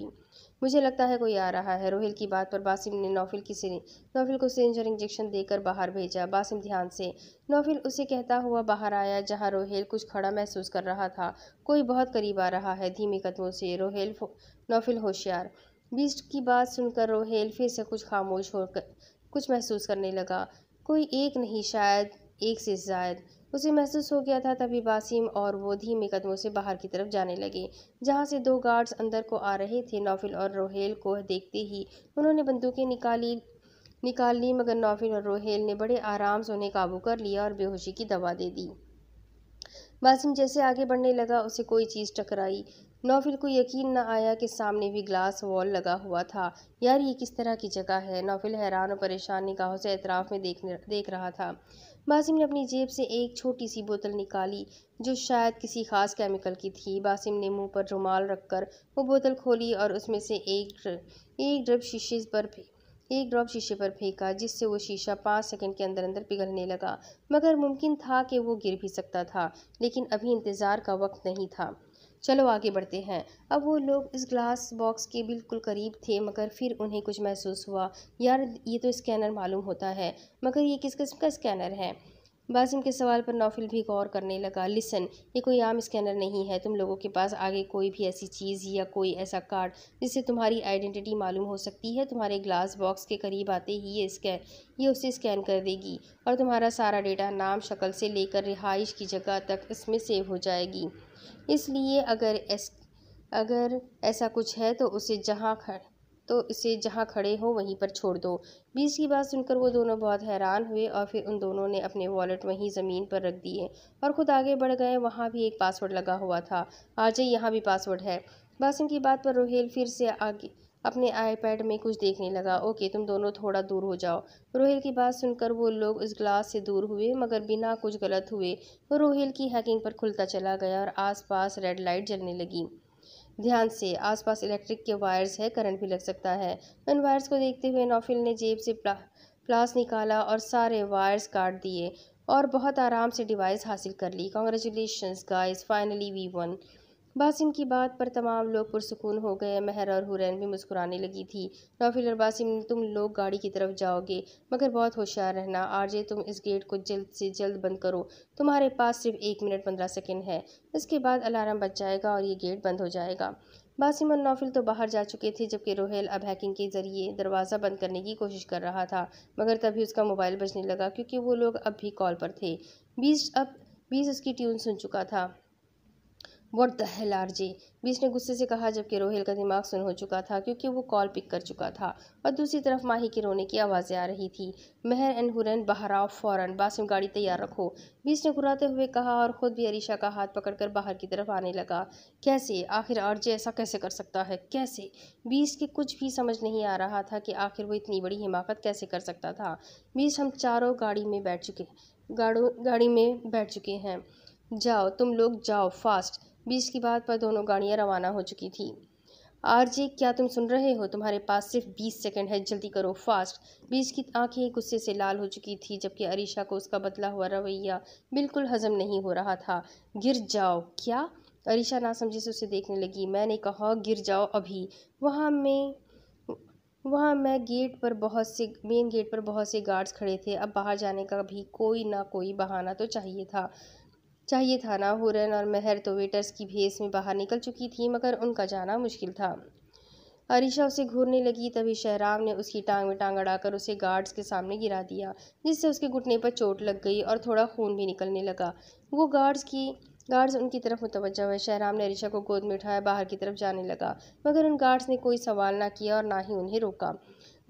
A: मुझे लगता है कोई आ रहा है रोहिल की बात पर बासिम ने नौफिल की सिरिंज नौफिल को सिरिंज इंजेक्शन देकर बाहर भेजा बासिम ध्यान से नौफिल उसे कहता हुआ बाहर आया जहां रोहेल कुछ खड़ा महसूस कर रहा था कोई बहुत करीब आ रहा है धीमे कदमों से रोहेल नौफिल होशियार बीस्ट की बात सुनकर रोहेल फिर से कुछ खामोश होकर कुछ महसूस करने लगा कोई एक नहीं शायद एक से शायद उसे महसूस हो गया था तभी वासिम और वो धीमे कदमों से बाहर की तरफ जाने लगे जहाँ से दो गार्ड्स अंदर को आ रहे थे नौफिल और रोहेल को देखते ही उन्होंने बंदूकें निकाली निकाल ली मगर नौफिल और रोहेल ने बड़े आराम से उन्हें काबू कर लिया और बेहोशी की दवा दे दी बासिम जैसे आगे बढ़ने लगा उसे कोई चीज़ टकराई नौफिल को यकीन न आया कि सामने भी ग्लास वॉल लगा हुआ था यार ये किस तरह की जगह है नौफिल हैरान और परेशान निकाहों से एतराफ़ में देखने देख रहा था बासिम ने अपनी जेब से एक छोटी सी बोतल निकाली जो शायद किसी खास केमिकल की थी बासिम ने मुंह पर रुमाल रखकर वो बोतल खोली और उसमें से एक ड्र, एक ड्रप शीशे पर एक ड्रॉप शीशे पर फेंका जिससे वो शीशा पाँच सेकंड के अंदर अंदर पिघलने लगा मगर मुमकिन था कि वो गिर भी सकता था लेकिन अभी इंतज़ार का वक्त नहीं था चलो आगे बढ़ते हैं अब वो लोग इस ग्लास बॉक्स के बिल्कुल करीब थे मगर फिर उन्हें कुछ महसूस हुआ यार ये तो स्कैनर मालूम होता है मगर ये किस किस्म का स्कैनर है बासिम के सवाल पर नौफिल भी गौर करने लगा लिसन ये कोई आम स्कैनर नहीं है तुम लोगों के पास आगे कोई भी ऐसी चीज़ या कोई ऐसा कार्ड जिससे तुम्हारी आइडेंटिटी मालूम हो सकती है तुम्हारे ग्लास बॉक्स के करीब आते ही ये स्कैन ये उसे स्कैन कर देगी और तुम्हारा सारा डेटा नाम शक्ल से लेकर रिहाइश की जगह तक इसमें सेव हो जाएगी इसलिए अगर एस अगर ऐसा कुछ है तो उसे जहाँ खड़ तो इसे जहाँ खड़े हो वहीं पर छोड़ दो बीस की बात सुनकर वो दोनों बहुत हैरान हुए और फिर उन दोनों ने अपने वॉलेट वहीं ज़मीन पर रख दिए और खुद आगे बढ़ गए वहाँ भी एक पासवर्ड लगा हुआ था आज यहाँ भी पासवर्ड है बासिम की बात पर रोहेल फिर से आगे अपने आईपैड में कुछ देखने लगा ओके तुम दोनों थोड़ा दूर हो जाओ रोहिल की बात सुनकर वो लोग उस ग्लास से दूर हुए मगर बिना कुछ गलत हुए वो रोहिल की हैकिंग पर खुलता चला गया और आसपास रेड लाइट जलने लगी ध्यान से आसपास इलेक्ट्रिक के वायर्स है करंट भी लग सकता है उन वायर्स को देखते हुए नौफिल ने जेब से प्ला, प्लास निकाला और सारे वायर्स काट दिए और बहुत आराम से डिवाइस हासिल कर ली congratulation guys finally we won Basim की बात पर तमाम लोग पुरसकून हो गए महर और हुरैन भी मुस्कुराने लगी थी नौफिल और बासिम तुम लोग गाड़ी की तरफ जाओगे मगर बहुत होशियार रहना आरजे तुम इस गेट को जल्द से जल्द बंद करो तुम्हारे पास सिर्फ एक मिनट पंद्रह सेकेंड है इसके बाद अलार्म बच जाएगा और ये गेट बंद हो जाएगा बासिम और नौफिल तो बाहर जा चुके थे जबकि रोहेल अब हैकिंग के ज़रिए दरवाज़ा बंद करने की कोशिश कर रहा था मगर तभी उसका मोबाइल बजने लगा क्योंकि वो लोग अब भी कॉल पर थे बीस अब बीस उसकी ट्यून सुन चुका था वट द हेल आर जे बीस ने गुस्से से कहा जबकि रोहिल का दिमाग सुन हो चुका था क्योंकि वो कॉल पिक कर चुका था और दूसरी तरफ माही के रोने की आवाज़ें आ रही थी महर एंड हुरैन बाहर आओ फ़ौरन बासिम गाड़ी तैयार रखो बीस ने घुराते हुए कहा और ख़ुद भी अरीशा का हाथ पकड़कर बाहर की तरफ आने लगा कैसे आखिर जे ऐसा कैसे कर सकता है कैसे बीस के कुछ भी समझ नहीं आ रहा था कि आखिर वो इतनी बड़ी हिमाकत कैसे कर सकता था बीस हम चारों गाड़ी में बैठ चुके गाड़ों गाड़ी में बैठ चुके हैं जाओ तुम लोग जाओ फास्ट बीच की बात पर दोनों गाड़ियाँ रवाना हो चुकी थी आरजे क्या तुम सुन रहे हो तुम्हारे पास सिर्फ बीस सेकंड है जल्दी करो फास्ट बीच की आंखें गुस्से से लाल हो चुकी थी जबकि अरीशा को उसका बदला हुआ रवैया बिल्कुल हजम नहीं हो रहा था गिर जाओ क्या अरीशा ना समझे से उसे देखने लगी मैंने कहा गिर जाओ अभी वहाँ में वहाँ मैं गेट पर बहुत से मेन गेट पर बहुत से गार्ड्स खड़े थे अब बाहर जाने का भी कोई ना कोई बहाना तो चाहिए था चाहिए था ना हुरन और महर तो वेटर्स की भेस में बाहर निकल चुकी थी मगर उनका जाना मुश्किल था अरिशा उसे घूरने लगी तभी शहराम ने उसकी टांग में टांग अड़ाकर उसे गार्ड्स के सामने गिरा दिया जिससे उसके घुटने पर चोट लग गई और थोड़ा खून भी निकलने लगा वो गार्ड्स की गार्ड्स उनकी तरफ मुतवजा हुए शहराम ने अरिशा को गोद में उठाया बाहर की तरफ जाने लगा मगर उन गार्ड्स ने कोई सवाल ना किया और ना ही उन्हें रोका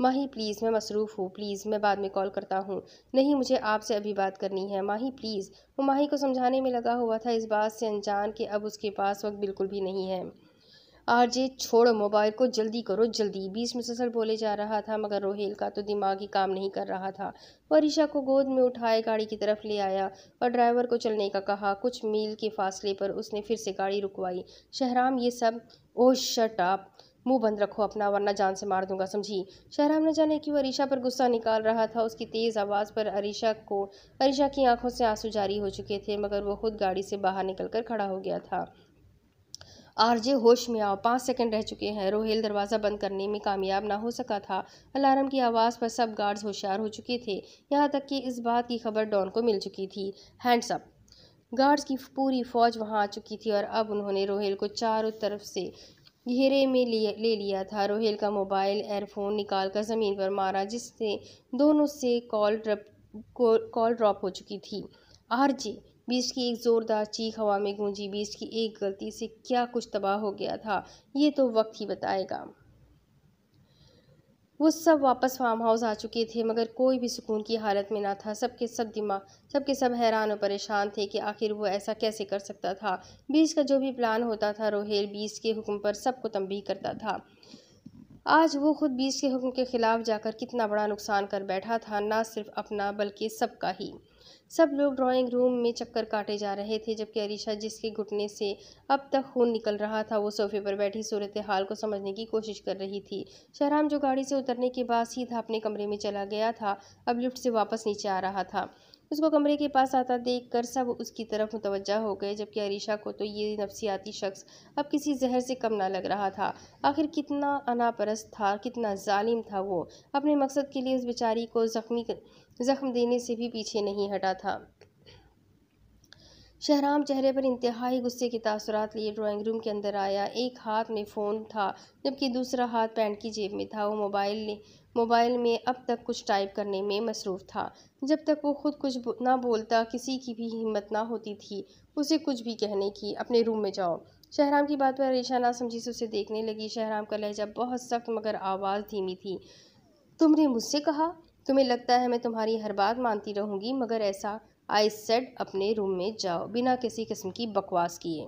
A: माही प्लीज़ मैं मसरूफ़ हूँ प्लीज़ मैं बाद में कॉल करता हूँ नहीं मुझे आपसे अभी बात करनी है माही प्लीज़ वो माही को समझाने में लगा हुआ था इस बात से अनजान कि अब उसके पास वक्त बिल्कुल भी नहीं है आरजे छोड़ो मोबाइल को जल्दी करो जल्दी बीच मुसलसल बोले जा रहा था मगर रोहेल का तो दिमाग ही काम नहीं कर रहा था वह को गोद में उठाए गाड़ी की तरफ ले आया और ड्राइवर को चलने का कहा कुछ मील के फासले पर उसने फिर से गाड़ी रुकवाई शहराम ये सब ओ शट आप मुंह बंद रखो अपना वरना जान से मार दूंगा समझी शहराम ने जाने कि वो अरीशा पर गुस्सा निकाल रहा था उसकी तेज़ आवाज़ पर अरीशा को अरीशा की आंखों से आंसू जारी हो चुके थे मगर वो खुद गाड़ी से बाहर निकलकर खड़ा हो गया था आरजे होश में आओ पाँच सेकंड रह चुके हैं रोहेल दरवाज़ा बंद करने में कामयाब ना हो सका था अलार्म की आवाज़ पर सब गार्ड्स होशियार हो चुके थे यहाँ तक कि इस बात की खबर डॉन को मिल चुकी थी हैंड्स अप गार्ड्स की पूरी फौज वहाँ आ चुकी थी और अब उन्होंने रोहेल को चारों तरफ से घेरे में लिया ले लिया था रोहेल का मोबाइल एयरफोन निकालकर ज़मीन पर मारा जिससे दोनों से कॉल ड्रप कॉल ड्रॉप हो चुकी थी आरजे बीस की एक ज़ोरदार चीख हवा में गूंजी बीस की एक गलती से क्या कुछ तबाह हो गया था ये तो वक्त ही बताएगा वो सब वापस फार्म हाउस आ चुके थे मगर कोई भी सुकून की हालत में ना था सबके सब दिमाग सबके सब हैरान और परेशान थे कि आखिर वो ऐसा कैसे कर सकता था बीस का जो भी प्लान होता था रोहेल बीस के हुक्म पर सबको तंबी करता था आज वो खुद बीस के हुक्म के ख़िलाफ़ जाकर कितना बड़ा नुकसान कर बैठा था ना सिर्फ अपना बल्कि सबका ही सब लोग ड्राइंग रूम में चक्कर काटे जा रहे थे जबकि अरीशा जिसके घुटने से अब तक खून निकल रहा था वो सोफे पर बैठी सूरत हाल को समझने की कोशिश कर रही थी शहराम जो गाड़ी से उतरने के बाद सीधा अपने कमरे में चला गया था अब लिफ्ट से वापस नीचे आ रहा था उसको कमरे के पास आता देख कर सब उसकी तरफ मुतवजा हो गए जबकि अरीशा को तो ये नफसियाती शख्स अब किसी जहर से कम ना लग रहा था आखिर कितना अनापरस्त था कितना जालिम था वो अपने मकसद के लिए उस बेचारी को ज़ख्मी जख्म देने से भी पीछे नहीं हटा था शहराम चेहरे पर इंतहाई गुस्से के तसरत लिए ड्राइंग रूम के अंदर आया एक हाथ में फ़ोन था जबकि दूसरा हाथ पैंट की जेब में था वो मोबाइल ने मोबाइल में अब तक कुछ टाइप करने में मसरूफ़ था जब तक वो खुद कुछ ना बोलता किसी की भी हिम्मत ना होती थी उसे कुछ भी कहने की अपने रूम में जाओ शहराम की बात पर रेशा ना समझी से उसे देखने लगी शहराम का लहजा बहुत सख्त मगर आवाज़ धीमी थी तुमने मुझसे कहा तुम्हें लगता है मैं तुम्हारी हर बात मानती रहूँगी मगर ऐसा आई सेड अपने रूम में जाओ बिना किसी किस्म की बकवास किए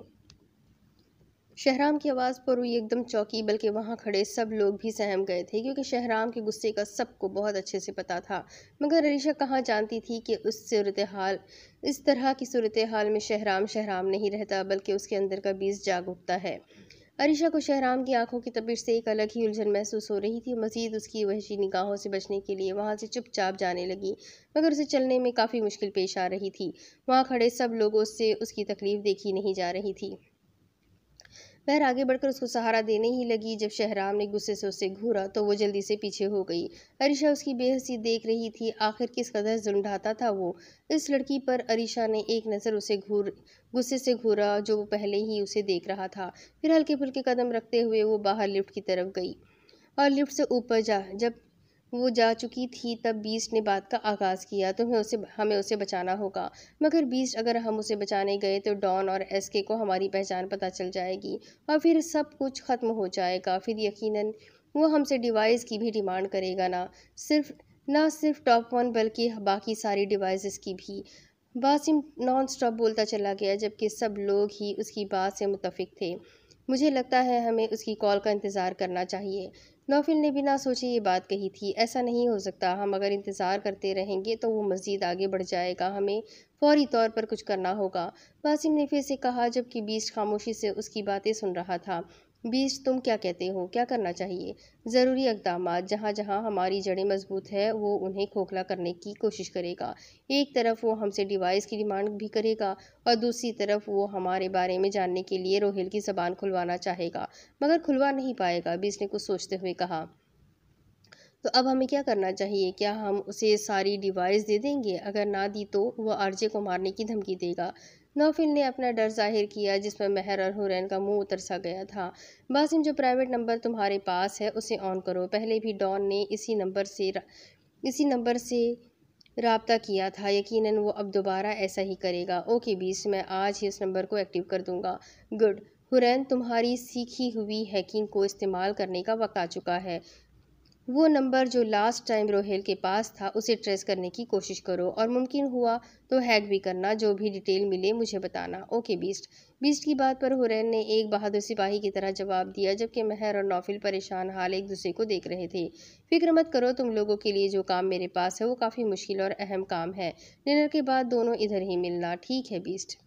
A: शहराम की आवाज़ पर हुई एकदम चौकी बल्कि वहाँ खड़े सब लोग भी सहम गए थे क्योंकि शहराम के गुस्से का सबको बहुत अच्छे से पता था मगर अलीशा कहाँ जानती थी कि उस सूरत हाल इस तरह की सूरत हाल में शहराम शहराम नहीं रहता बल्कि उसके अंदर का बीज जाग उठता है अरिशा को शहराम की आंखों की तबीर से एक अलग ही उलझन महसूस हो रही थी मजीद उसकी वहशी निगाहों से बचने के लिए वहाँ से चुपचाप जाने लगी मगर उसे चलने में काफ़ी मुश्किल पेश आ रही थी वहाँ खड़े सब लोगों से उसकी तकलीफ़ देखी नहीं जा रही थी वह आगे बढ़कर उसको सहारा देने ही लगी जब शहराम ने गुस्से से उसे घूरा तो वो जल्दी से पीछे हो गई अरिशा उसकी बेहसी देख रही थी आखिर किस कदर जुल्म ढाता था वो इस लड़की पर अरिशा ने एक नज़र उसे घूर गुस्से से घूरा जो वो पहले ही उसे देख रहा था फिर हल्के फुल्के कदम रखते हुए वो बाहर लिफ्ट की तरफ गई और लिफ्ट से ऊपर जा जब वो जा चुकी थी तब बीस्ट ने बात का आगाज़ किया तुम्हें उसे हमें उसे बचाना होगा मगर बीस्ट अगर हम उसे बचाने गए तो डॉन और एसके को हमारी पहचान पता चल जाएगी और फिर सब कुछ ख़त्म हो जाएगा फिर यकीनन वो हमसे डिवाइस की भी डिमांड करेगा ना सिर्फ ना सिर्फ टॉप वन बल्कि बाकी सारी डिवाइस की भी बासिम नॉन स्टॉप बोलता चला गया जबकि सब लोग ही उसकी बात से मुतफिक थे मुझे लगता है हमें उसकी कॉल का इंतज़ार करना चाहिए नौफिल ने बिना सोचे ये बात कही थी ऐसा नहीं हो सकता हम अगर इंतज़ार करते रहेंगे तो वो मज़ीद आगे बढ़ जाएगा हमें फौरी तौर पर कुछ करना होगा वासिम ने फिर से कहा जबकि बीस खामोशी से उसकी बातें सुन रहा था बीज तुम क्या कहते हो क्या करना चाहिए ज़रूरी इकदाम जहाँ जहाँ हमारी जड़ें मजबूत है वो उन्हें खोखला करने की कोशिश करेगा एक तरफ वो हमसे डिवाइस की डिमांड भी करेगा और दूसरी तरफ वो हमारे बारे में जानने के लिए रोहिल की जबान खुलवाना चाहेगा मगर खुलवा नहीं पाएगा बीस ने कुछ सोचते हुए कहा तो अब हमें क्या करना चाहिए क्या हम उसे सारी डिवाइस दे देंगे अगर ना दी तो वह आरजे को मारने की धमकी देगा नौफिन ने अपना डर जाहिर किया जिसमें महर और हुरैन का मुंह उतर सा गया था बासिम जो प्राइवेट नंबर तुम्हारे पास है उसे ऑन करो पहले भी डॉन ने इसी नंबर से इसी नंबर से रबता किया था यकीनन वो अब दोबारा ऐसा ही करेगा ओके बीस मैं आज ही उस नंबर को एक्टिव कर दूंगा गुड हुरैन तुम्हारी सीखी हुई हैकिंग को इस्तेमाल करने का वक्त आ चुका है वो नंबर जो लास्ट टाइम रोहेल के पास था उसे ट्रेस करने की कोशिश करो और मुमकिन हुआ तो हैक भी करना जो भी डिटेल मिले मुझे बताना ओके बीस्ट बीस्ट की बात पर हुरैन ने एक बहादुर सिपाही की तरह जवाब दिया जबकि महर और नौफिल परेशान हाल एक दूसरे को देख रहे थे फिक्र मत करो तुम लोगों के लिए जो काम मेरे पास है वो काफ़ी मुश्किल और अहम काम है डिनर के बाद दोनों इधर ही मिलना ठीक है बीस्ट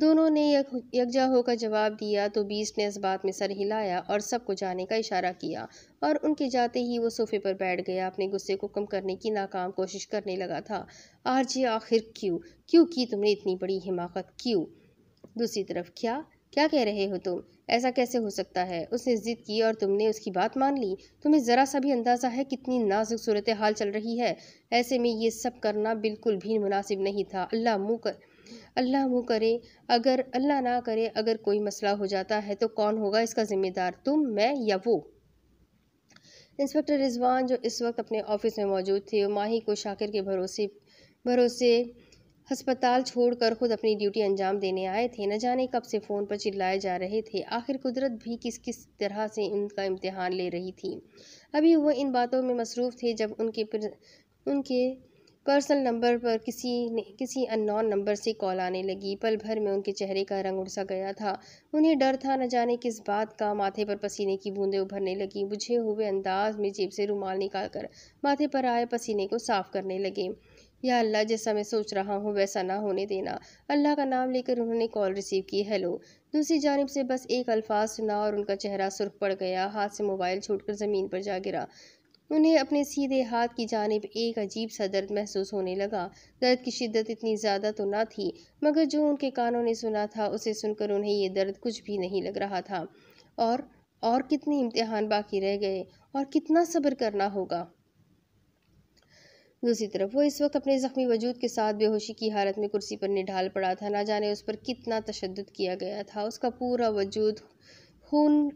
A: दोनों ने यकजा होकर जवाब दिया तो बीस ने इस बात में सर हिलाया और सबको जाने का इशारा किया और उनके जाते ही वो सोफे पर बैठ गया अपने गुस्से को कम करने की नाकाम कोशिश करने लगा था आरजे आखिर क्यों क्यों की तुमने इतनी बड़ी हिमाकत क्यों दूसरी तरफ क्या क्या कह रहे हो तुम ऐसा कैसे हो सकता है उसने ज़िद की और तुमने उसकी बात मान ली तुम्हें ज़रा सा भी अंदाज़ा है कितनी नाजुक सूरत हाल चल रही है ऐसे में ये सब करना बिल्कुल भी मुनासिब नहीं था अल्लाह मुँह कर अल्लाह वो करे अगर अल्लाह ना करे अगर कोई मसला हो जाता है तो कौन होगा इसका ज़िम्मेदार तुम मैं या वो इंस्पेक्टर रिजवान जो इस वक्त अपने ऑफिस में मौजूद थे माही को शाकिर के भरोसे भरोसे हस्पताल छोड़कर खुद अपनी ड्यूटी अंजाम देने आए थे न जाने कब से फ़ोन पर चिल्लाए जा रहे थे आखिर कुदरत भी किस किस तरह से इनका इम्तहान ले रही थी अभी वह इन बातों में मसरूफ़ थे जब उनके उनके पर्सनल नंबर पर किसी ने किसी अननोन नंबर से कॉल आने लगी पल भर में उनके चेहरे का रंग उड़ सा गया था उन्हें डर था न जाने किस बात का माथे पर पसीने की बूंदें उभरने लगी बुझे हुए अंदाज में जेब से रुमाल निकाल कर माथे पर आए पसीने को साफ करने लगे या अल्लाह जैसा मैं सोच रहा हूँ वैसा ना होने देना अल्लाह का नाम लेकर उन्होंने कॉल रिसीव की हेलो दूसरी जानब से बस एक अल्फाज सुना और उनका चेहरा सुर्ख पड़ गया हाथ से मोबाइल छूट ज़मीन पर जा गिरा उन्हें अपने सीधे हाथ की जानब एक अजीब सा दर्द महसूस होने लगा दर्द की शिद्दत इतनी ज़्यादा तो ना थी मगर जो उनके कानों ने सुना था उसे सुनकर उन्हें ये दर्द कुछ भी नहीं लग रहा था और और कितने इम्तिहान बाकी रह गए और कितना सब्र करना होगा दूसरी तरफ वो इस वक्त अपने ज़ख्मी वजूद के साथ बेहोशी की हालत में कुर्सी पर निढाल पड़ा था ना जाने उस पर कितना तशद किया गया था उसका पूरा वजूद खून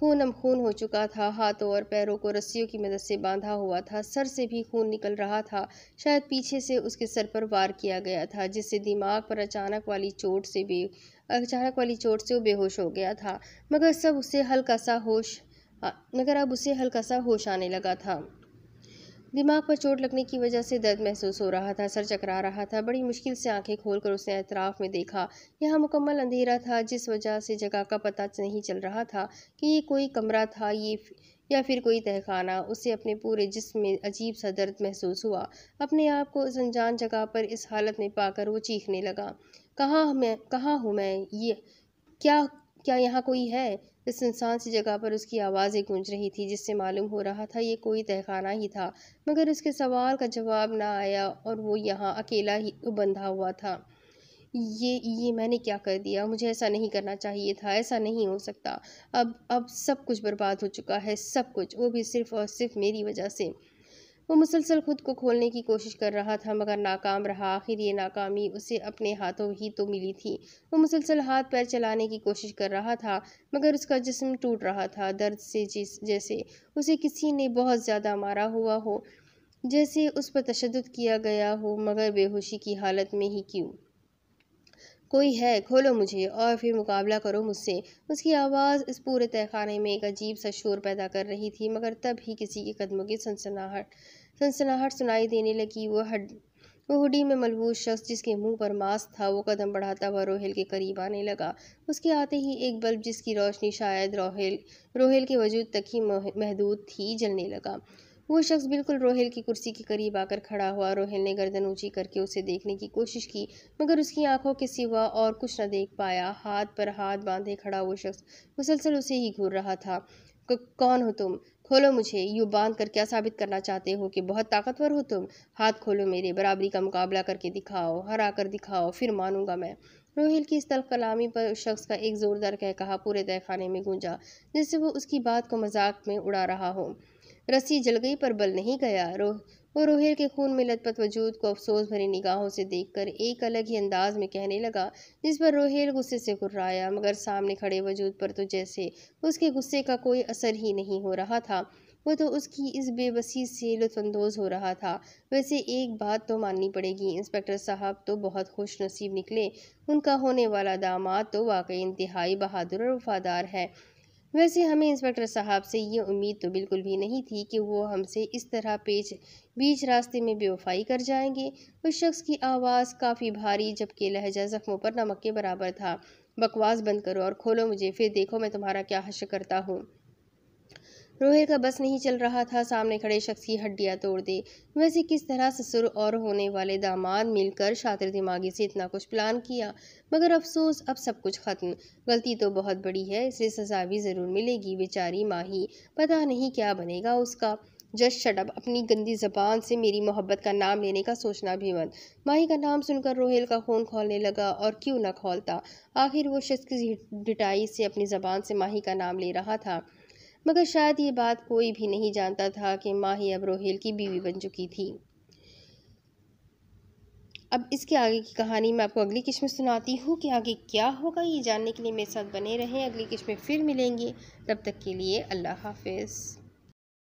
A: खून हम खून हो चुका था हाथों और पैरों को रस्सियों की मदद से बांधा हुआ था सर से भी खून निकल रहा था शायद पीछे से उसके सर पर वार किया गया था जिससे दिमाग पर अचानक वाली चोट से भी अचानक वाली चोट से वो बेहोश हो गया था मगर सब उसे हल्का सा होश मगर अब उसे हल्का सा होश आने लगा था दिमाग पर चोट लगने की वजह से दर्द महसूस हो रहा था सर चकरा रहा था बड़ी मुश्किल से आंखें खोलकर उसने अतराफ में देखा यहाँ मुकम्मल अंधेरा था जिस वजह से जगह का पता नहीं चल रहा था कि ये कोई कमरा था ये या फिर कोई तहखाना उसे अपने पूरे जिस्म में अजीब सा दर्द महसूस हुआ अपने आप को इस अनजान जगह पर इस हालत में पाकर वो चीखने लगा कहाँ मैं कहाँ हूँ मैं ये क्या क्या यहाँ कोई है इस इंसान सी जगह पर उसकी आवाज़ें गूंज रही थी जिससे मालूम हो रहा था ये कोई तहखाना ही था मगर उसके सवाल का जवाब ना आया और वो यहाँ अकेला ही बंधा हुआ था ये ये मैंने क्या कर दिया मुझे ऐसा नहीं करना चाहिए था ऐसा नहीं हो सकता अब अब सब कुछ बर्बाद हो चुका है सब कुछ वो भी सिर्फ़ और सिर्फ मेरी वजह से वो मुसलसल खुद को खोलने की कोशिश कर रहा था मगर नाकाम रहा आखिर ये नाकामी उसे अपने हाथों ही तो मिली थी वो मुसलसल हाथ पैर चलाने की कोशिश कर रहा था मगर उसका जिस्म टूट रहा था दर्द से जिस जैसे उसे किसी ने बहुत ज़्यादा मारा हुआ हो जैसे उस पर तशद किया गया हो मगर बेहोशी की हालत में ही क्यों कोई है खोलो मुझे और फिर मुकाबला करो मुझसे उसकी आवाज़ इस पूरे तहखाने में एक अजीब सा शोर पैदा कर रही थी मगर तब ही किसी के कदमों की सनसनाहट सनसनाहट सुनाई देने लगी वह हड वो हुडी में मलबूस शख्स जिसके मुंह पर मास्क था वो कदम बढ़ाता हुआ रोहिल के करीब आने लगा उसके आते ही एक बल्ब जिसकी रोशनी शायद रोहिल रोहिल के वजूद तक ही महदूद थी जलने लगा वो शख्स बिल्कुल रोहिल की कुर्सी के करीब आकर खड़ा हुआ रोहिल ने गर्दन ऊंची करके उसे देखने की कोशिश की मगर उसकी आंखों के सिवा और कुछ न देख पाया हाथ पर हाथ बांधे खड़ा वो शख्स मुसलसल उसे ही घूर रहा था कौन हो तुम खोलो मुझे यूँ बांध कर क्या साबित करना चाहते हो कि बहुत ताकतवर हो तुम हाथ खोलो मेरे बराबरी का मुकाबला करके दिखाओ हरा कर दिखाओ फिर मानूंगा मैं रोहिल की इस तल्ख कलामी पर उस शख्स का एक ज़ोरदार कह कहा पूरे तहखाने में गूंजा जिससे वो उसकी बात को मजाक में उड़ा रहा हो रस्सी जल गई पर बल नहीं गया रोह वो रोहिर के खून में लतपत वजूद को अफसोस भरी निगाहों से देखकर एक अलग ही अंदाज में कहने लगा जिस पर रोहिर गुस्से से घुर्राया मगर सामने खड़े वजूद पर तो जैसे उसके गुस्से का कोई असर ही नहीं हो रहा था वो तो उसकी इस बेबसी से लुफानंदोज हो रहा था वैसे एक बात तो माननी पड़ेगी इंस्पेक्टर साहब तो बहुत खुश नसीब निकले उनका होने वाला दामाद तो वाकई इंतहाई बहादुर और वफादार है वैसे हमें इंस्पेक्टर साहब से ये उम्मीद तो बिल्कुल भी नहीं थी कि वो हमसे इस तरह पेच बीच रास्ते में बेवफाई कर जाएंगे उस शख्स की आवाज़ काफ़ी भारी जबकि लहजा ज़ख्मों पर नमक के बराबर था बकवास बंद करो और खोलो मुझे फिर देखो मैं तुम्हारा क्या हश करता हूँ रोहित का बस नहीं चल रहा था सामने खड़े शख्स की हड्डियाँ तोड़ दे वैसे किस तरह ससुर और होने वाले दामाद मिलकर शातिर दिमागी से इतना कुछ प्लान किया मगर अफसोस अब सब कुछ ख़त्म गलती तो बहुत बड़ी है इसलिए सजा भी ज़रूर मिलेगी बेचारी माही पता नहीं क्या बनेगा उसका जस्ट शटअप अपनी गंदी जबान से मेरी मोहब्बत का नाम लेने का सोचना भी मत माही का नाम सुनकर रोहेल का खून खोलने लगा और क्यों ना खोलता आखिर वो शख्स की डिटाई से अपनी जबान से माही का नाम ले रहा था मगर शायद ये बात कोई भी नहीं जानता था कि माँ ही अब रोहेल की बीवी बन चुकी थी अब इसके आगे की कहानी मैं आपको अगली किश्त में सुनाती हूँ कि आगे क्या होगा ये जानने के लिए मेरे साथ बने रहें अगली किश्त में फिर मिलेंगे तब तक के लिए अल्लाह हाफिज़